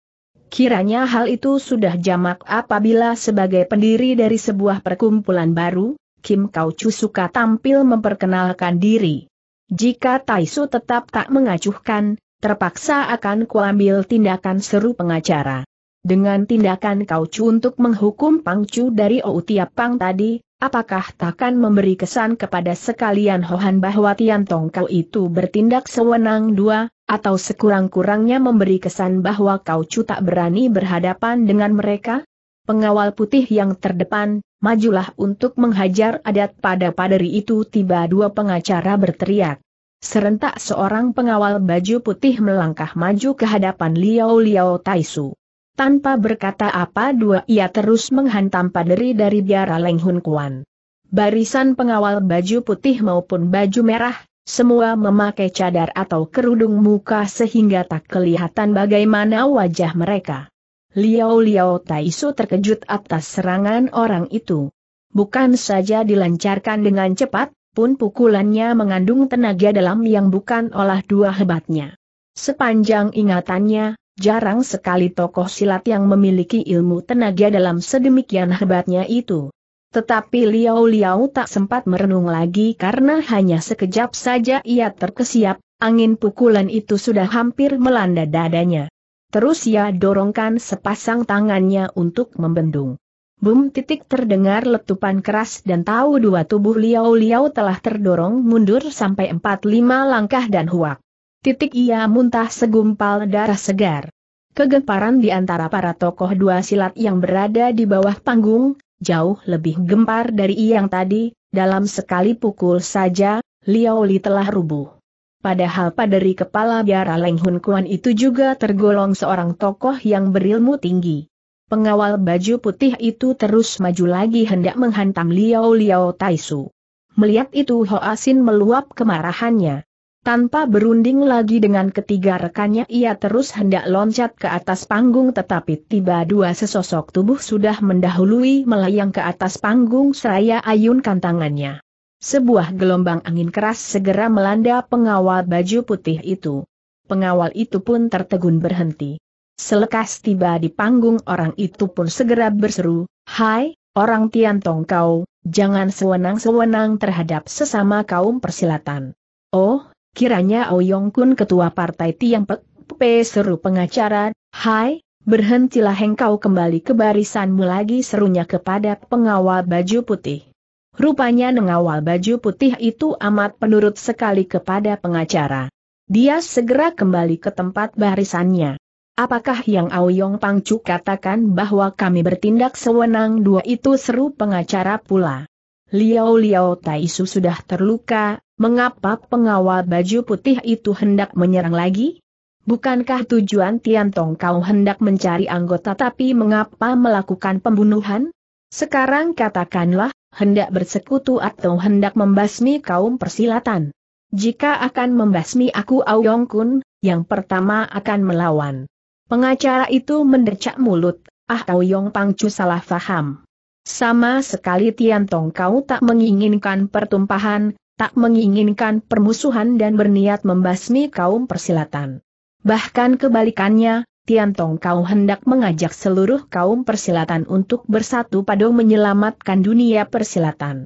Kiranya hal itu sudah jamak apabila sebagai pendiri dari sebuah perkumpulan baru, Kim Kau Chu suka tampil memperkenalkan diri. Jika Taisu tetap tak mengacuhkan, terpaksa akan kuambil tindakan seru pengacara. Dengan tindakan Kau Chu untuk menghukum Pang Chu dari Outia Pang tadi, Apakah takkan memberi kesan kepada sekalian Hohan bahwa Tian Tong kau itu bertindak sewenang dua, atau sekurang-kurangnya memberi kesan bahwa kau cu tak berani berhadapan dengan mereka? Pengawal putih yang terdepan, majulah untuk menghajar adat pada paderi itu tiba dua pengacara berteriak. Serentak seorang pengawal baju putih melangkah maju ke hadapan Liao Liao Taisu. Tanpa berkata apa dua ia terus menghantam paderi dari biara Leng Hun Kuan. Barisan pengawal baju putih maupun baju merah, semua memakai cadar atau kerudung muka sehingga tak kelihatan bagaimana wajah mereka. Liao Liao Taisu terkejut atas serangan orang itu. Bukan saja dilancarkan dengan cepat, pun pukulannya mengandung tenaga dalam yang bukan olah dua hebatnya. Sepanjang ingatannya, Jarang sekali tokoh silat yang memiliki ilmu tenaga dalam sedemikian hebatnya itu. Tetapi Liao Liao tak sempat merenung lagi karena hanya sekejap saja ia terkesiap, angin pukulan itu sudah hampir melanda dadanya. Terus ia dorongkan sepasang tangannya untuk membendung. Bum titik terdengar letupan keras dan tahu dua tubuh Liao Liao telah terdorong mundur sampai 4-5 langkah dan huak. Titik ia muntah segumpal darah segar. Kegemparan di antara para tokoh dua silat yang berada di bawah panggung, jauh lebih gempar dari yang tadi, dalam sekali pukul saja, Liao Li telah rubuh. Padahal paderi kepala biara Leng Hun Kuan itu juga tergolong seorang tokoh yang berilmu tinggi. Pengawal baju putih itu terus maju lagi hendak menghantam Liao Liao Taisu. Melihat itu Hoa Sin meluap kemarahannya. Tanpa berunding lagi dengan ketiga rekannya ia terus hendak loncat ke atas panggung tetapi tiba dua sesosok tubuh sudah mendahului melayang ke atas panggung seraya ayunkan tangannya. Sebuah gelombang angin keras segera melanda pengawal baju putih itu. Pengawal itu pun tertegun berhenti. Selekas tiba di panggung orang itu pun segera berseru, Hai, orang Tiantong kau, jangan sewenang-sewenang terhadap sesama kaum persilatan. Oh, Kiranya Ouyong Kun ketua partai Tiang Pek, seru pengacara, Hai, berhentilah engkau kembali ke barisanmu lagi serunya kepada pengawal baju putih. Rupanya nengawal baju putih itu amat penurut sekali kepada pengacara. Dia segera kembali ke tempat barisannya. Apakah yang Aoyong Pangcu katakan bahwa kami bertindak sewenang dua itu seru pengacara pula? Liao Liao Taisu sudah terluka, Mengapa pengawal baju putih itu hendak menyerang lagi? Bukankah tujuan Tian Tong kau hendak mencari anggota tapi mengapa melakukan pembunuhan? Sekarang katakanlah, hendak bersekutu atau hendak membasmi kaum persilatan. Jika akan membasmi aku Aoyong Kun, yang pertama akan melawan. Pengacara itu mendecak mulut, ah Aoyong Pangcu salah faham. Sama sekali Tian Tong kau tak menginginkan pertumpahan, tak menginginkan permusuhan dan berniat membasmi kaum persilatan. Bahkan kebalikannya, Tiantong Kau hendak mengajak seluruh kaum persilatan untuk bersatu padu menyelamatkan dunia persilatan.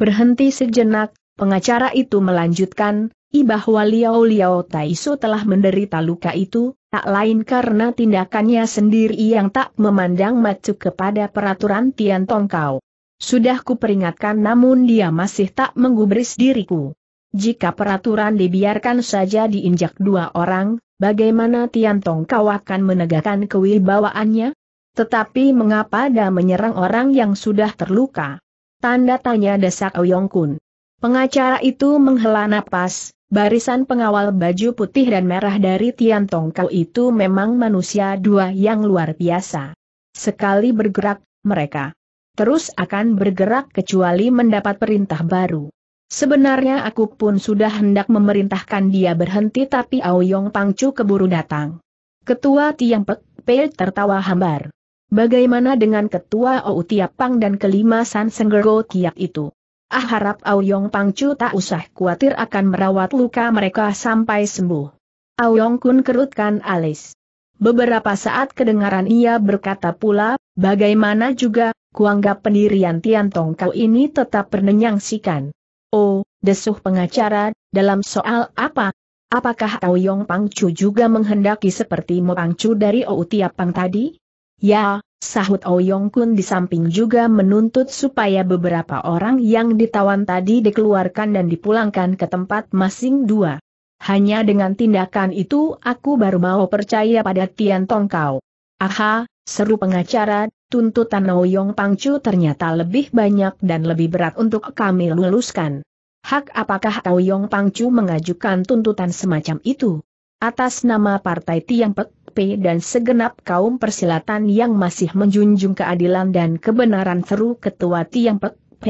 Berhenti sejenak, pengacara itu melanjutkan, I bahwa Liao Liao Taisu telah menderita luka itu, tak lain karena tindakannya sendiri yang tak memandang macu kepada peraturan Tian kau. Sudah kuperingatkan namun dia masih tak menggubris diriku. Jika peraturan dibiarkan saja diinjak dua orang, bagaimana Tiantong kau akan menegakkan kewibawaannya? Tetapi mengapa dia menyerang orang yang sudah terluka? Tanda tanya desak Oyong Kun. Pengacara itu menghela napas, barisan pengawal baju putih dan merah dari Tiantong kau itu memang manusia dua yang luar biasa. Sekali bergerak, mereka terus akan bergerak kecuali mendapat perintah baru. Sebenarnya aku pun sudah hendak memerintahkan dia berhenti tapi Aoyong Pangcu keburu datang. Ketua Tiang Pek Pei tertawa hambar. Bagaimana dengan ketua Ou Tiap Pang dan kelima San Senggero Kiak itu? Ah harap Aoyong Pangcu tak usah khawatir akan merawat luka mereka sampai sembuh. Aoyong Kun kerutkan alis. Beberapa saat kedengaran ia berkata pula, bagaimana juga, kuanggap pendirian Tian Tong Kau ini tetap pernenyangsikan. Oh, desuh pengacara, dalam soal apa? Apakah kau Yong Pangcu juga menghendaki seperti Mo Pangcu dari Ou Tiapang tadi? Ya, sahut Yong Kun di samping juga menuntut supaya beberapa orang yang ditawan tadi dikeluarkan dan dipulangkan ke tempat masing dua. Hanya dengan tindakan itu aku baru mau percaya pada Tian Tong Kau. Aha, seru pengacara, tuntutan Noyong Pangcu ternyata lebih banyak dan lebih berat untuk kami luluskan. Hak apakah Noyong Pangcu mengajukan tuntutan semacam itu? Atas nama Partai Tiang Pek P dan segenap kaum persilatan yang masih menjunjung keadilan dan kebenaran seru Ketua Tiang Pek P.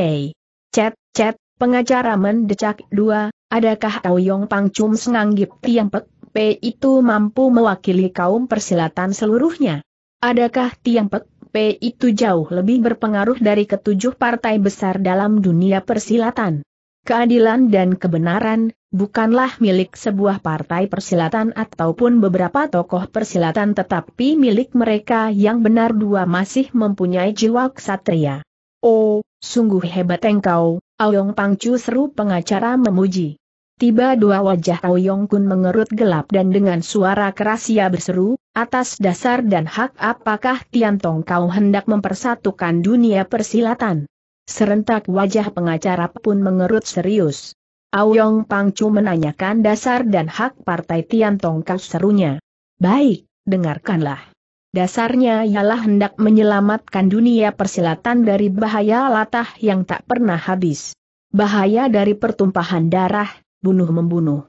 chat, chat, pengacara mendecak dua, adakah Yong Pang Chum Senganggip Tiang Pek, P itu mampu mewakili kaum persilatan seluruhnya? Adakah Tiang Pek, P itu jauh lebih berpengaruh dari ketujuh partai besar dalam dunia persilatan? Keadilan dan kebenaran, bukanlah milik sebuah partai persilatan ataupun beberapa tokoh persilatan tetapi milik mereka yang benar dua masih mempunyai jiwa ksatria. Oh, sungguh hebat engkau, Aoyong Pangcu seru pengacara memuji. Tiba dua wajah Tao Yong Kun mengerut gelap dan dengan suara keras ia berseru, atas dasar dan hak apakah Tiantong kau hendak mempersatukan dunia persilatan? Serentak wajah pengacara pun mengerut serius. Aoyong Pangcu menanyakan dasar dan hak partai Tiantong kau serunya. Baik, dengarkanlah. Dasarnya ialah hendak menyelamatkan dunia persilatan dari bahaya latah yang tak pernah habis. Bahaya dari pertumpahan darah, bunuh-membunuh.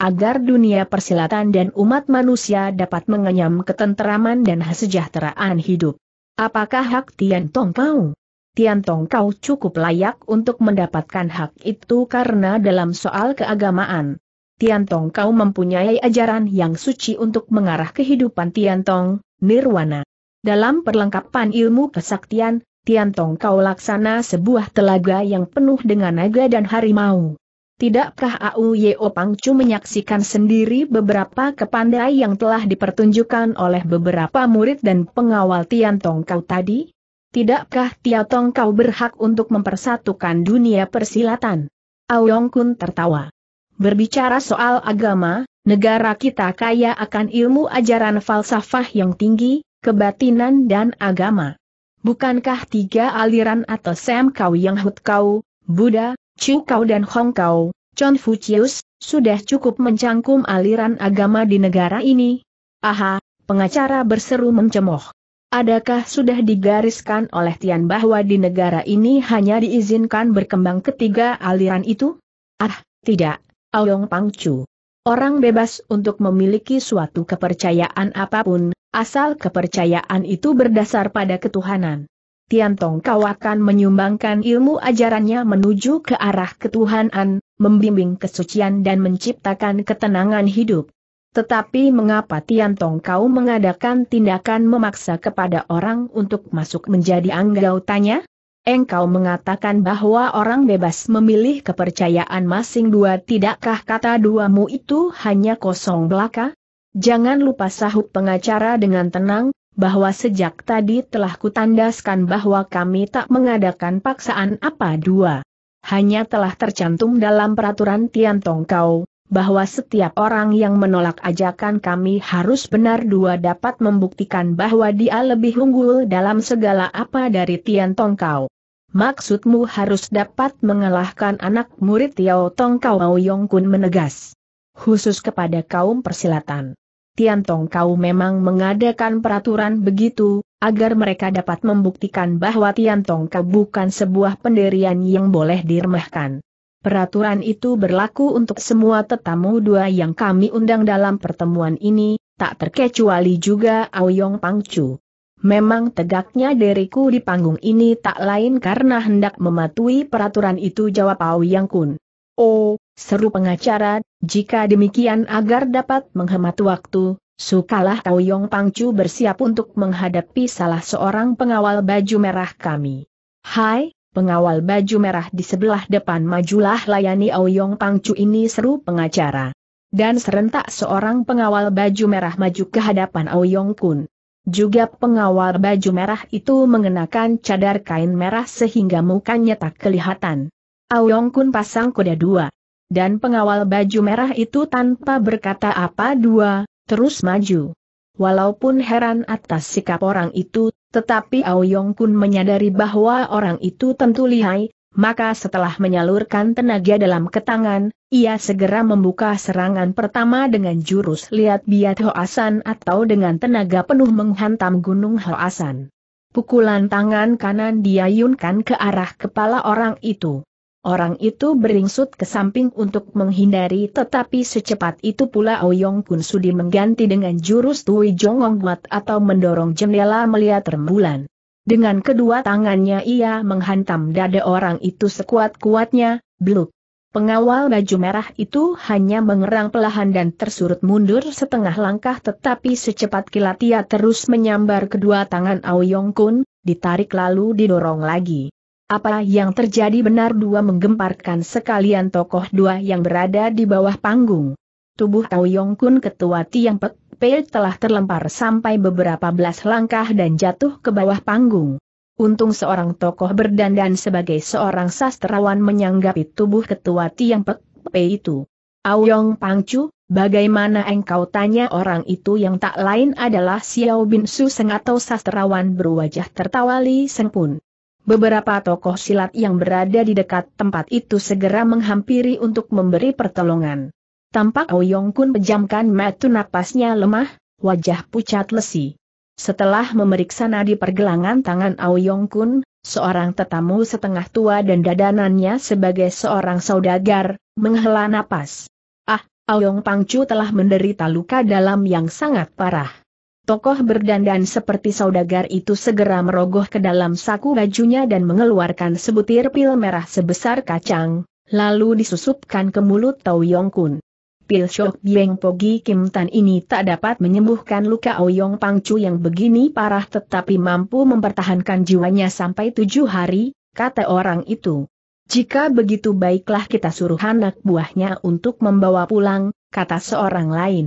Agar dunia persilatan dan umat manusia dapat mengenyam ketenteraman dan kesejahteraan hidup. Apakah hak Tian Tong kau? Tian Tong kau cukup layak untuk mendapatkan hak itu karena dalam soal keagamaan. Tian Tong kau mempunyai ajaran yang suci untuk mengarah kehidupan Tian Tong, Nirwana. Dalam perlengkapan ilmu kesaktian, Tian Tong kau laksana sebuah telaga yang penuh dengan naga dan harimau. Tidakkah Au Yeo Pangcu menyaksikan sendiri beberapa kepandai yang telah dipertunjukkan oleh beberapa murid dan pengawal Tian Kau tadi? Tidakkah Tian Kau berhak untuk mempersatukan dunia persilatan? Au Kun tertawa. Berbicara soal agama, negara kita kaya akan ilmu ajaran falsafah yang tinggi, kebatinan dan agama. Bukankah tiga aliran atau Sam Kau Yang Hut Kau, Buddha, Chu Kau dan Hong Kau, Confucius, sudah cukup mencangkum aliran agama di negara ini. Aha, pengacara berseru mencemoh. Adakah sudah digariskan oleh Tian bahwa di negara ini hanya diizinkan berkembang ketiga aliran itu? Ah, tidak, Aoyong Pangcu. Orang bebas untuk memiliki suatu kepercayaan apapun, asal kepercayaan itu berdasar pada ketuhanan. Tiantong kau akan menyumbangkan ilmu ajarannya menuju ke arah ketuhanan, membimbing kesucian dan menciptakan ketenangan hidup. Tetapi mengapa Tiantong kau mengadakan tindakan memaksa kepada orang untuk masuk menjadi anggau tanya? Engkau mengatakan bahwa orang bebas memilih kepercayaan masing dua tidakkah kata duamu itu hanya kosong belaka? Jangan lupa sahut pengacara dengan tenang, bahwa sejak tadi telah kutandaskan bahwa kami tak mengadakan paksaan apa dua. Hanya telah tercantum dalam peraturan Tong Kau, bahwa setiap orang yang menolak ajakan kami harus benar dua dapat membuktikan bahwa dia lebih unggul dalam segala apa dari Tian Tongkau. Maksudmu harus dapat mengalahkan anak murid Tiao Tongkau Mao Yong Kun menegas. Khusus kepada kaum persilatan. Tiantong kau memang mengadakan peraturan begitu, agar mereka dapat membuktikan bahwa Tiantong kau bukan sebuah penderian yang boleh diremehkan. Peraturan itu berlaku untuk semua tetamu dua yang kami undang dalam pertemuan ini, tak terkecuali juga Aoyong Pangcu. Memang tegaknya deriku di panggung ini tak lain karena hendak mematuhi peraturan itu jawab Aoyong Kun. Oh, seru pengacara, jika demikian agar dapat menghemat waktu, sukalah Tao Yong Pangcu bersiap untuk menghadapi salah seorang pengawal baju merah kami. Hai, pengawal baju merah di sebelah depan majulah layani Aoyong Pangcu ini seru pengacara. Dan serentak seorang pengawal baju merah maju ke hadapan Aoyong Kun. Juga pengawal baju merah itu mengenakan cadar kain merah sehingga mukanya tak kelihatan. Ao Kun pasang kuda dua dan pengawal baju merah itu tanpa berkata apa dua, terus maju. Walaupun heran atas sikap orang itu, tetapi Aoyong Kun menyadari bahwa orang itu tentu lihai, maka setelah menyalurkan tenaga dalam ketangan, ia segera membuka serangan pertama dengan jurus liat biat Hoasan atau dengan tenaga penuh menghantam gunung Hoasan. Pukulan tangan kanan diayunkan ke arah kepala orang itu. Orang itu beringsut ke samping untuk menghindari tetapi secepat itu pula Oyong Kun Sudi mengganti dengan jurus Tui Jongong Buat atau mendorong jendela melihat rembulan. Dengan kedua tangannya ia menghantam dada orang itu sekuat-kuatnya, bluk. Pengawal baju merah itu hanya mengerang pelahan dan tersurut mundur setengah langkah tetapi secepat kilat ia terus menyambar kedua tangan Aoyong Kun, ditarik lalu didorong lagi. Apa yang terjadi benar dua menggemparkan sekalian tokoh dua yang berada di bawah panggung. Tubuh Tao Yongkun ketua Tiang Pek Pei telah terlempar sampai beberapa belas langkah dan jatuh ke bawah panggung. Untung seorang tokoh berdandan sebagai seorang sastrawan menyanggapi tubuh ketua Tiang Pek Pei itu. Aoyong Pangcu, bagaimana engkau tanya orang itu yang tak lain adalah Xiao Bin Su Seng atau sastrawan berwajah tertawali Li Seng Pun. Beberapa tokoh silat yang berada di dekat tempat itu segera menghampiri untuk memberi pertolongan. Tampak Ouyong Kun pejamkan metu napasnya lemah, wajah pucat lesi. Setelah memeriksa nadi pergelangan tangan Aoyong Kun, seorang tetamu setengah tua dan dadanannya sebagai seorang saudagar, menghela napas. Ah, Aoyong Pangcu telah menderita luka dalam yang sangat parah. Tokoh berdandan seperti saudagar itu segera merogoh ke dalam saku bajunya dan mengeluarkan sebutir pil merah sebesar kacang, lalu disusupkan ke mulut Tau Yong Kun. Pil Shok Bieng Pogi Kim Tan ini tak dapat menyembuhkan luka Pang Pangcu yang begini parah tetapi mampu mempertahankan jiwanya sampai tujuh hari, kata orang itu. Jika begitu baiklah kita suruh anak buahnya untuk membawa pulang, kata seorang lain.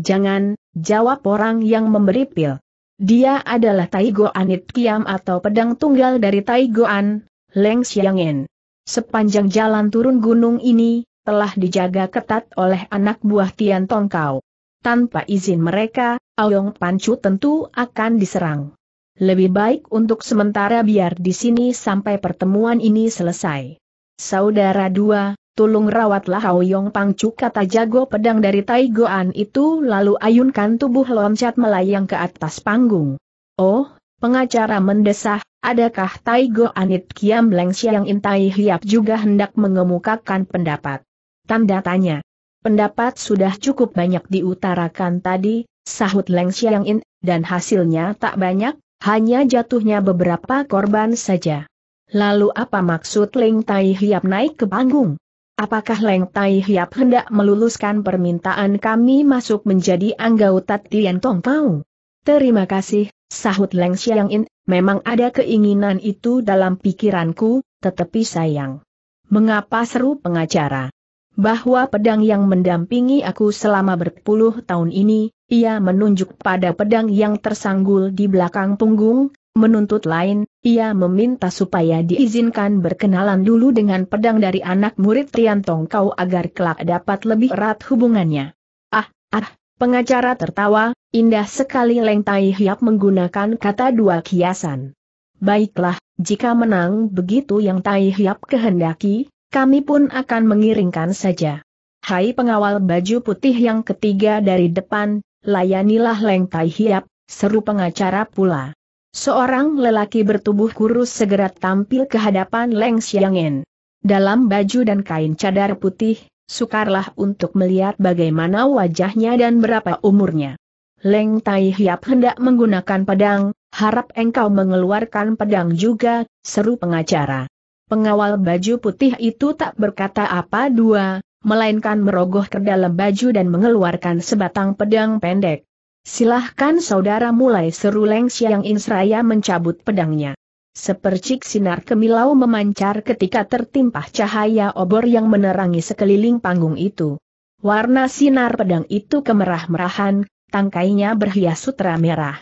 Jangan, Jawab orang yang memberi pil. Dia adalah Taigo Anit Kiam atau pedang tunggal dari Taigoan, Leng Xiangin. Sepanjang jalan turun gunung ini, telah dijaga ketat oleh anak buah Tian Tongkau. Tanpa izin mereka, Aoyong Pancu tentu akan diserang. Lebih baik untuk sementara biar di sini sampai pertemuan ini selesai. Saudara dua, Tolong rawatlah Aoyong Pangcu kata jago pedang dari Taigoan itu lalu ayunkan tubuh loncat melayang ke atas panggung. Oh, pengacara mendesah, adakah Taigoan Anit Kiam Leng Siang Intai Hiap juga hendak mengemukakan pendapat? Tanda tanya. Pendapat sudah cukup banyak diutarakan tadi, sahut Leng Siang In, dan hasilnya tak banyak, hanya jatuhnya beberapa korban saja. Lalu apa maksud Leng Tai Hiap naik ke panggung? Apakah Leng Tai Hiap hendak meluluskan permintaan kami masuk menjadi anggota Tian Tong Pao? Terima kasih, sahut Leng Xiang In, memang ada keinginan itu dalam pikiranku, tetapi sayang. Mengapa seru pengacara? Bahwa pedang yang mendampingi aku selama berpuluh tahun ini, ia menunjuk pada pedang yang tersanggul di belakang punggung, Menuntut lain, ia meminta supaya diizinkan berkenalan dulu dengan pedang dari anak murid Riantong Kau agar kelak dapat lebih erat hubungannya. Ah, ah, pengacara tertawa, indah sekali Leng Tai Hiap menggunakan kata dua kiasan. Baiklah, jika menang begitu yang Tai Hiap kehendaki, kami pun akan mengiringkan saja. Hai pengawal baju putih yang ketiga dari depan, layanilah Leng Tai Hiap, seru pengacara pula. Seorang lelaki bertubuh kurus segera tampil ke hadapan Leng Xiangin. Dalam baju dan kain cadar putih, sukarlah untuk melihat bagaimana wajahnya dan berapa umurnya. Leng Tai Hiap hendak menggunakan pedang, harap engkau mengeluarkan pedang juga, seru pengacara. Pengawal baju putih itu tak berkata apa dua, melainkan merogoh ke dalam baju dan mengeluarkan sebatang pedang pendek. Silahkan saudara mulai seru Leng Siang In mencabut pedangnya. Sepercik sinar kemilau memancar ketika tertimpa cahaya obor yang menerangi sekeliling panggung itu. Warna sinar pedang itu kemerah-merahan, tangkainya berhias sutra merah.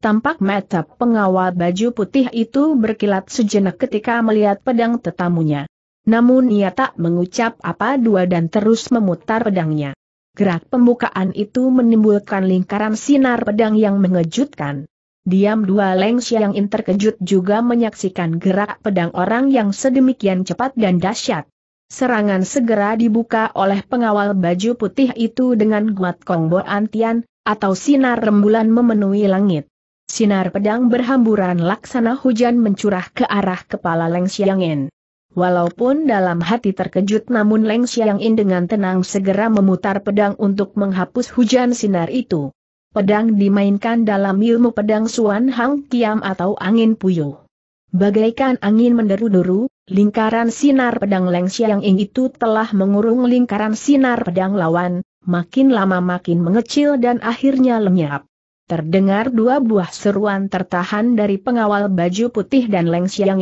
Tampak mata pengawal baju putih itu berkilat sejenak ketika melihat pedang tetamunya. Namun ia tak mengucap apa dua dan terus memutar pedangnya. Gerak pembukaan itu menimbulkan lingkaran sinar pedang yang mengejutkan. Diam dua Leng Xiang terkejut juga menyaksikan gerak pedang orang yang sedemikian cepat dan dahsyat. Serangan segera dibuka oleh pengawal baju putih itu dengan guat kongbo antian, atau sinar rembulan memenuhi langit. Sinar pedang berhamburan laksana hujan mencurah ke arah kepala Leng Xiang Walaupun dalam hati terkejut namun Leng Xiang dengan tenang segera memutar pedang untuk menghapus hujan sinar itu. Pedang dimainkan dalam ilmu pedang Suan Hang Kiam atau angin puyuh. Bagaikan angin menderu-deru, lingkaran sinar pedang Leng Xiang itu telah mengurung lingkaran sinar pedang lawan, makin lama makin mengecil dan akhirnya lenyap. Terdengar dua buah seruan tertahan dari pengawal baju putih dan Leng Xiang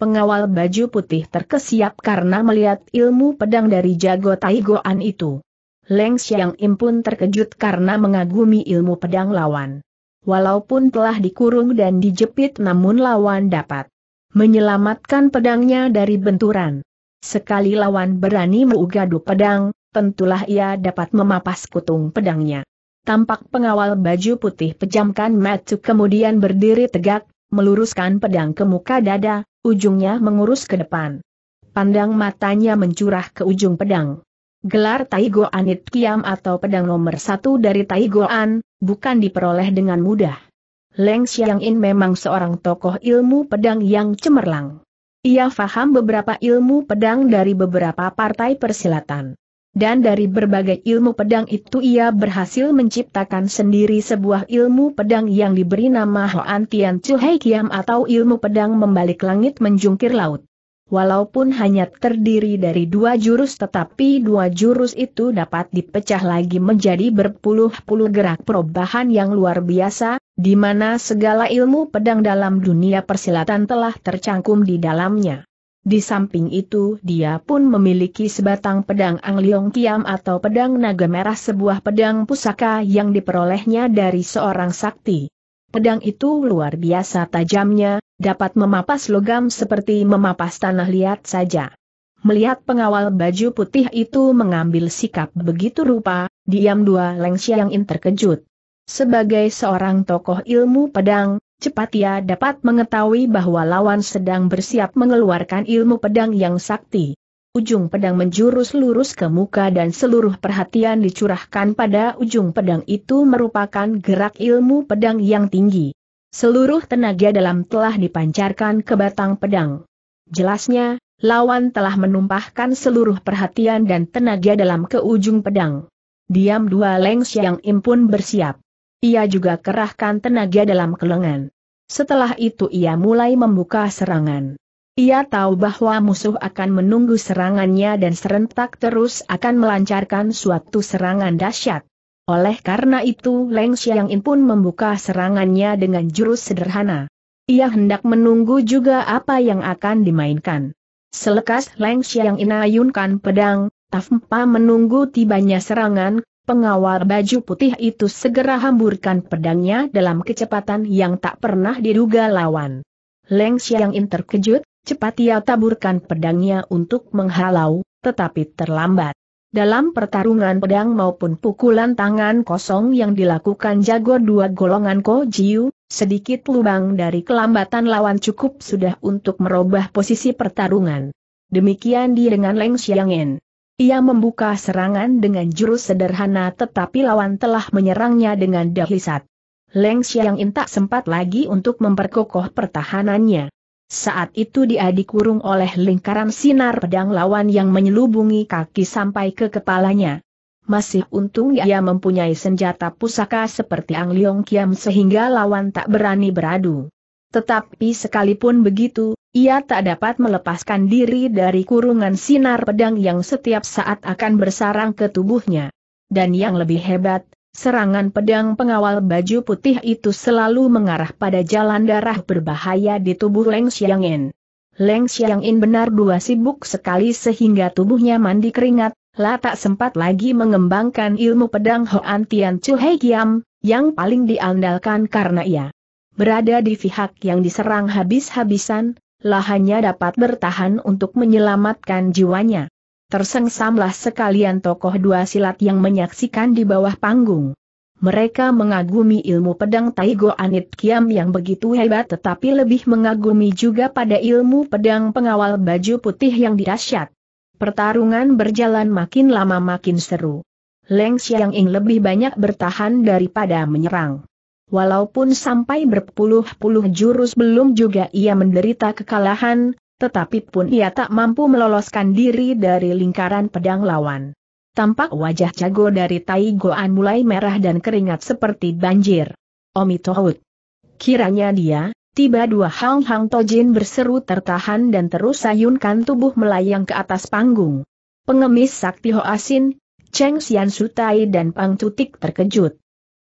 pengawal baju putih terkesiap karena melihat ilmu pedang dari jago Taigoan itu. Leng Xiang Im pun terkejut karena mengagumi ilmu pedang lawan. Walaupun telah dikurung dan dijepit namun lawan dapat menyelamatkan pedangnya dari benturan. Sekali lawan berani mengugadu pedang, tentulah ia dapat memapas kutung pedangnya. Tampak pengawal baju putih pejamkan mata kemudian berdiri tegak, meluruskan pedang ke muka dada, Ujungnya mengurus ke depan. Pandang matanya mencurah ke ujung pedang. Gelar Taigo Anit Kiam atau pedang nomor satu dari Taigo An, bukan diperoleh dengan mudah. Leng Xiang In memang seorang tokoh ilmu pedang yang cemerlang. Ia faham beberapa ilmu pedang dari beberapa partai persilatan. Dan dari berbagai ilmu pedang itu ia berhasil menciptakan sendiri sebuah ilmu pedang yang diberi nama Hoan Tian Chu Hei Kiam atau ilmu pedang membalik langit menjungkir laut. Walaupun hanya terdiri dari dua jurus tetapi dua jurus itu dapat dipecah lagi menjadi berpuluh-puluh gerak perubahan yang luar biasa, di mana segala ilmu pedang dalam dunia persilatan telah tercangkum di dalamnya. Di samping itu dia pun memiliki sebatang pedang Angliong Kiam atau pedang naga merah sebuah pedang pusaka yang diperolehnya dari seorang sakti. Pedang itu luar biasa tajamnya, dapat memapas logam seperti memapas tanah liat saja. Melihat pengawal baju putih itu mengambil sikap begitu rupa, diam dua Leng Xiang terkejut. Sebagai seorang tokoh ilmu pedang, cepat ia dapat mengetahui bahwa lawan sedang bersiap mengeluarkan ilmu pedang yang sakti. Ujung pedang menjurus lurus ke muka dan seluruh perhatian dicurahkan pada ujung pedang itu merupakan gerak ilmu pedang yang tinggi. Seluruh tenaga dalam telah dipancarkan ke batang pedang. Jelasnya, lawan telah menumpahkan seluruh perhatian dan tenaga dalam ke ujung pedang. Diam dua lengs yang impun bersiap. Ia juga kerahkan tenaga dalam kelengan. Setelah itu ia mulai membuka serangan. Ia tahu bahwa musuh akan menunggu serangannya dan serentak terus akan melancarkan suatu serangan dahsyat. Oleh karena itu Leng Xiang In pun membuka serangannya dengan jurus sederhana. Ia hendak menunggu juga apa yang akan dimainkan. Selekas Leng Xiang In ayunkan pedang, Tafmpa menunggu tibanya serangan, Pengawal baju putih itu segera hamburkan pedangnya dalam kecepatan yang tak pernah diduga lawan. Leng Xiang In terkejut, cepat ia taburkan pedangnya untuk menghalau, tetapi terlambat. Dalam pertarungan pedang maupun pukulan tangan kosong yang dilakukan jago dua golongan Ko Jiu, sedikit lubang dari kelambatan lawan cukup sudah untuk merubah posisi pertarungan. Demikian dia dengan Leng Xiangin. Ia membuka serangan dengan jurus sederhana tetapi lawan telah menyerangnya dengan dahsyat. Leng Xiang In tak sempat lagi untuk memperkokoh pertahanannya. Saat itu dia dikurung oleh lingkaran sinar pedang lawan yang menyelubungi kaki sampai ke kepalanya. Masih untung ia mempunyai senjata pusaka seperti Ang Leong Kiam sehingga lawan tak berani beradu. Tetapi sekalipun begitu, ia tak dapat melepaskan diri dari kurungan sinar pedang yang setiap saat akan bersarang ke tubuhnya. Dan yang lebih hebat, serangan pedang pengawal baju putih itu selalu mengarah pada jalan darah berbahaya di tubuh Leng Xiangin. Leng Xiangin benar dua sibuk sekali sehingga tubuhnya mandi keringat, lah tak sempat lagi mengembangkan ilmu pedang Hoan Tian Chu Hei Kiam, yang paling diandalkan karena ia berada di pihak yang diserang habis-habisan, lah hanya dapat bertahan untuk menyelamatkan jiwanya. Tersengsamlah sekalian tokoh dua silat yang menyaksikan di bawah panggung. Mereka mengagumi ilmu pedang Taigo Anit Kiam yang begitu hebat tetapi lebih mengagumi juga pada ilmu pedang pengawal baju putih yang dirasyat. Pertarungan berjalan makin lama makin seru. Leng Xiang Ing lebih banyak bertahan daripada menyerang. Walaupun sampai berpuluh-puluh jurus belum juga ia menderita kekalahan, tetapi pun ia tak mampu meloloskan diri dari lingkaran pedang lawan. Tampak wajah jago dari Tai Goan mulai merah dan keringat seperti banjir. Omi Tohut. Kiranya dia, tiba dua Hang Hang Tojin berseru tertahan dan terus sayunkan tubuh melayang ke atas panggung. Pengemis sakti Hoasin, Cheng Xian Sutai dan Pang Tutik terkejut.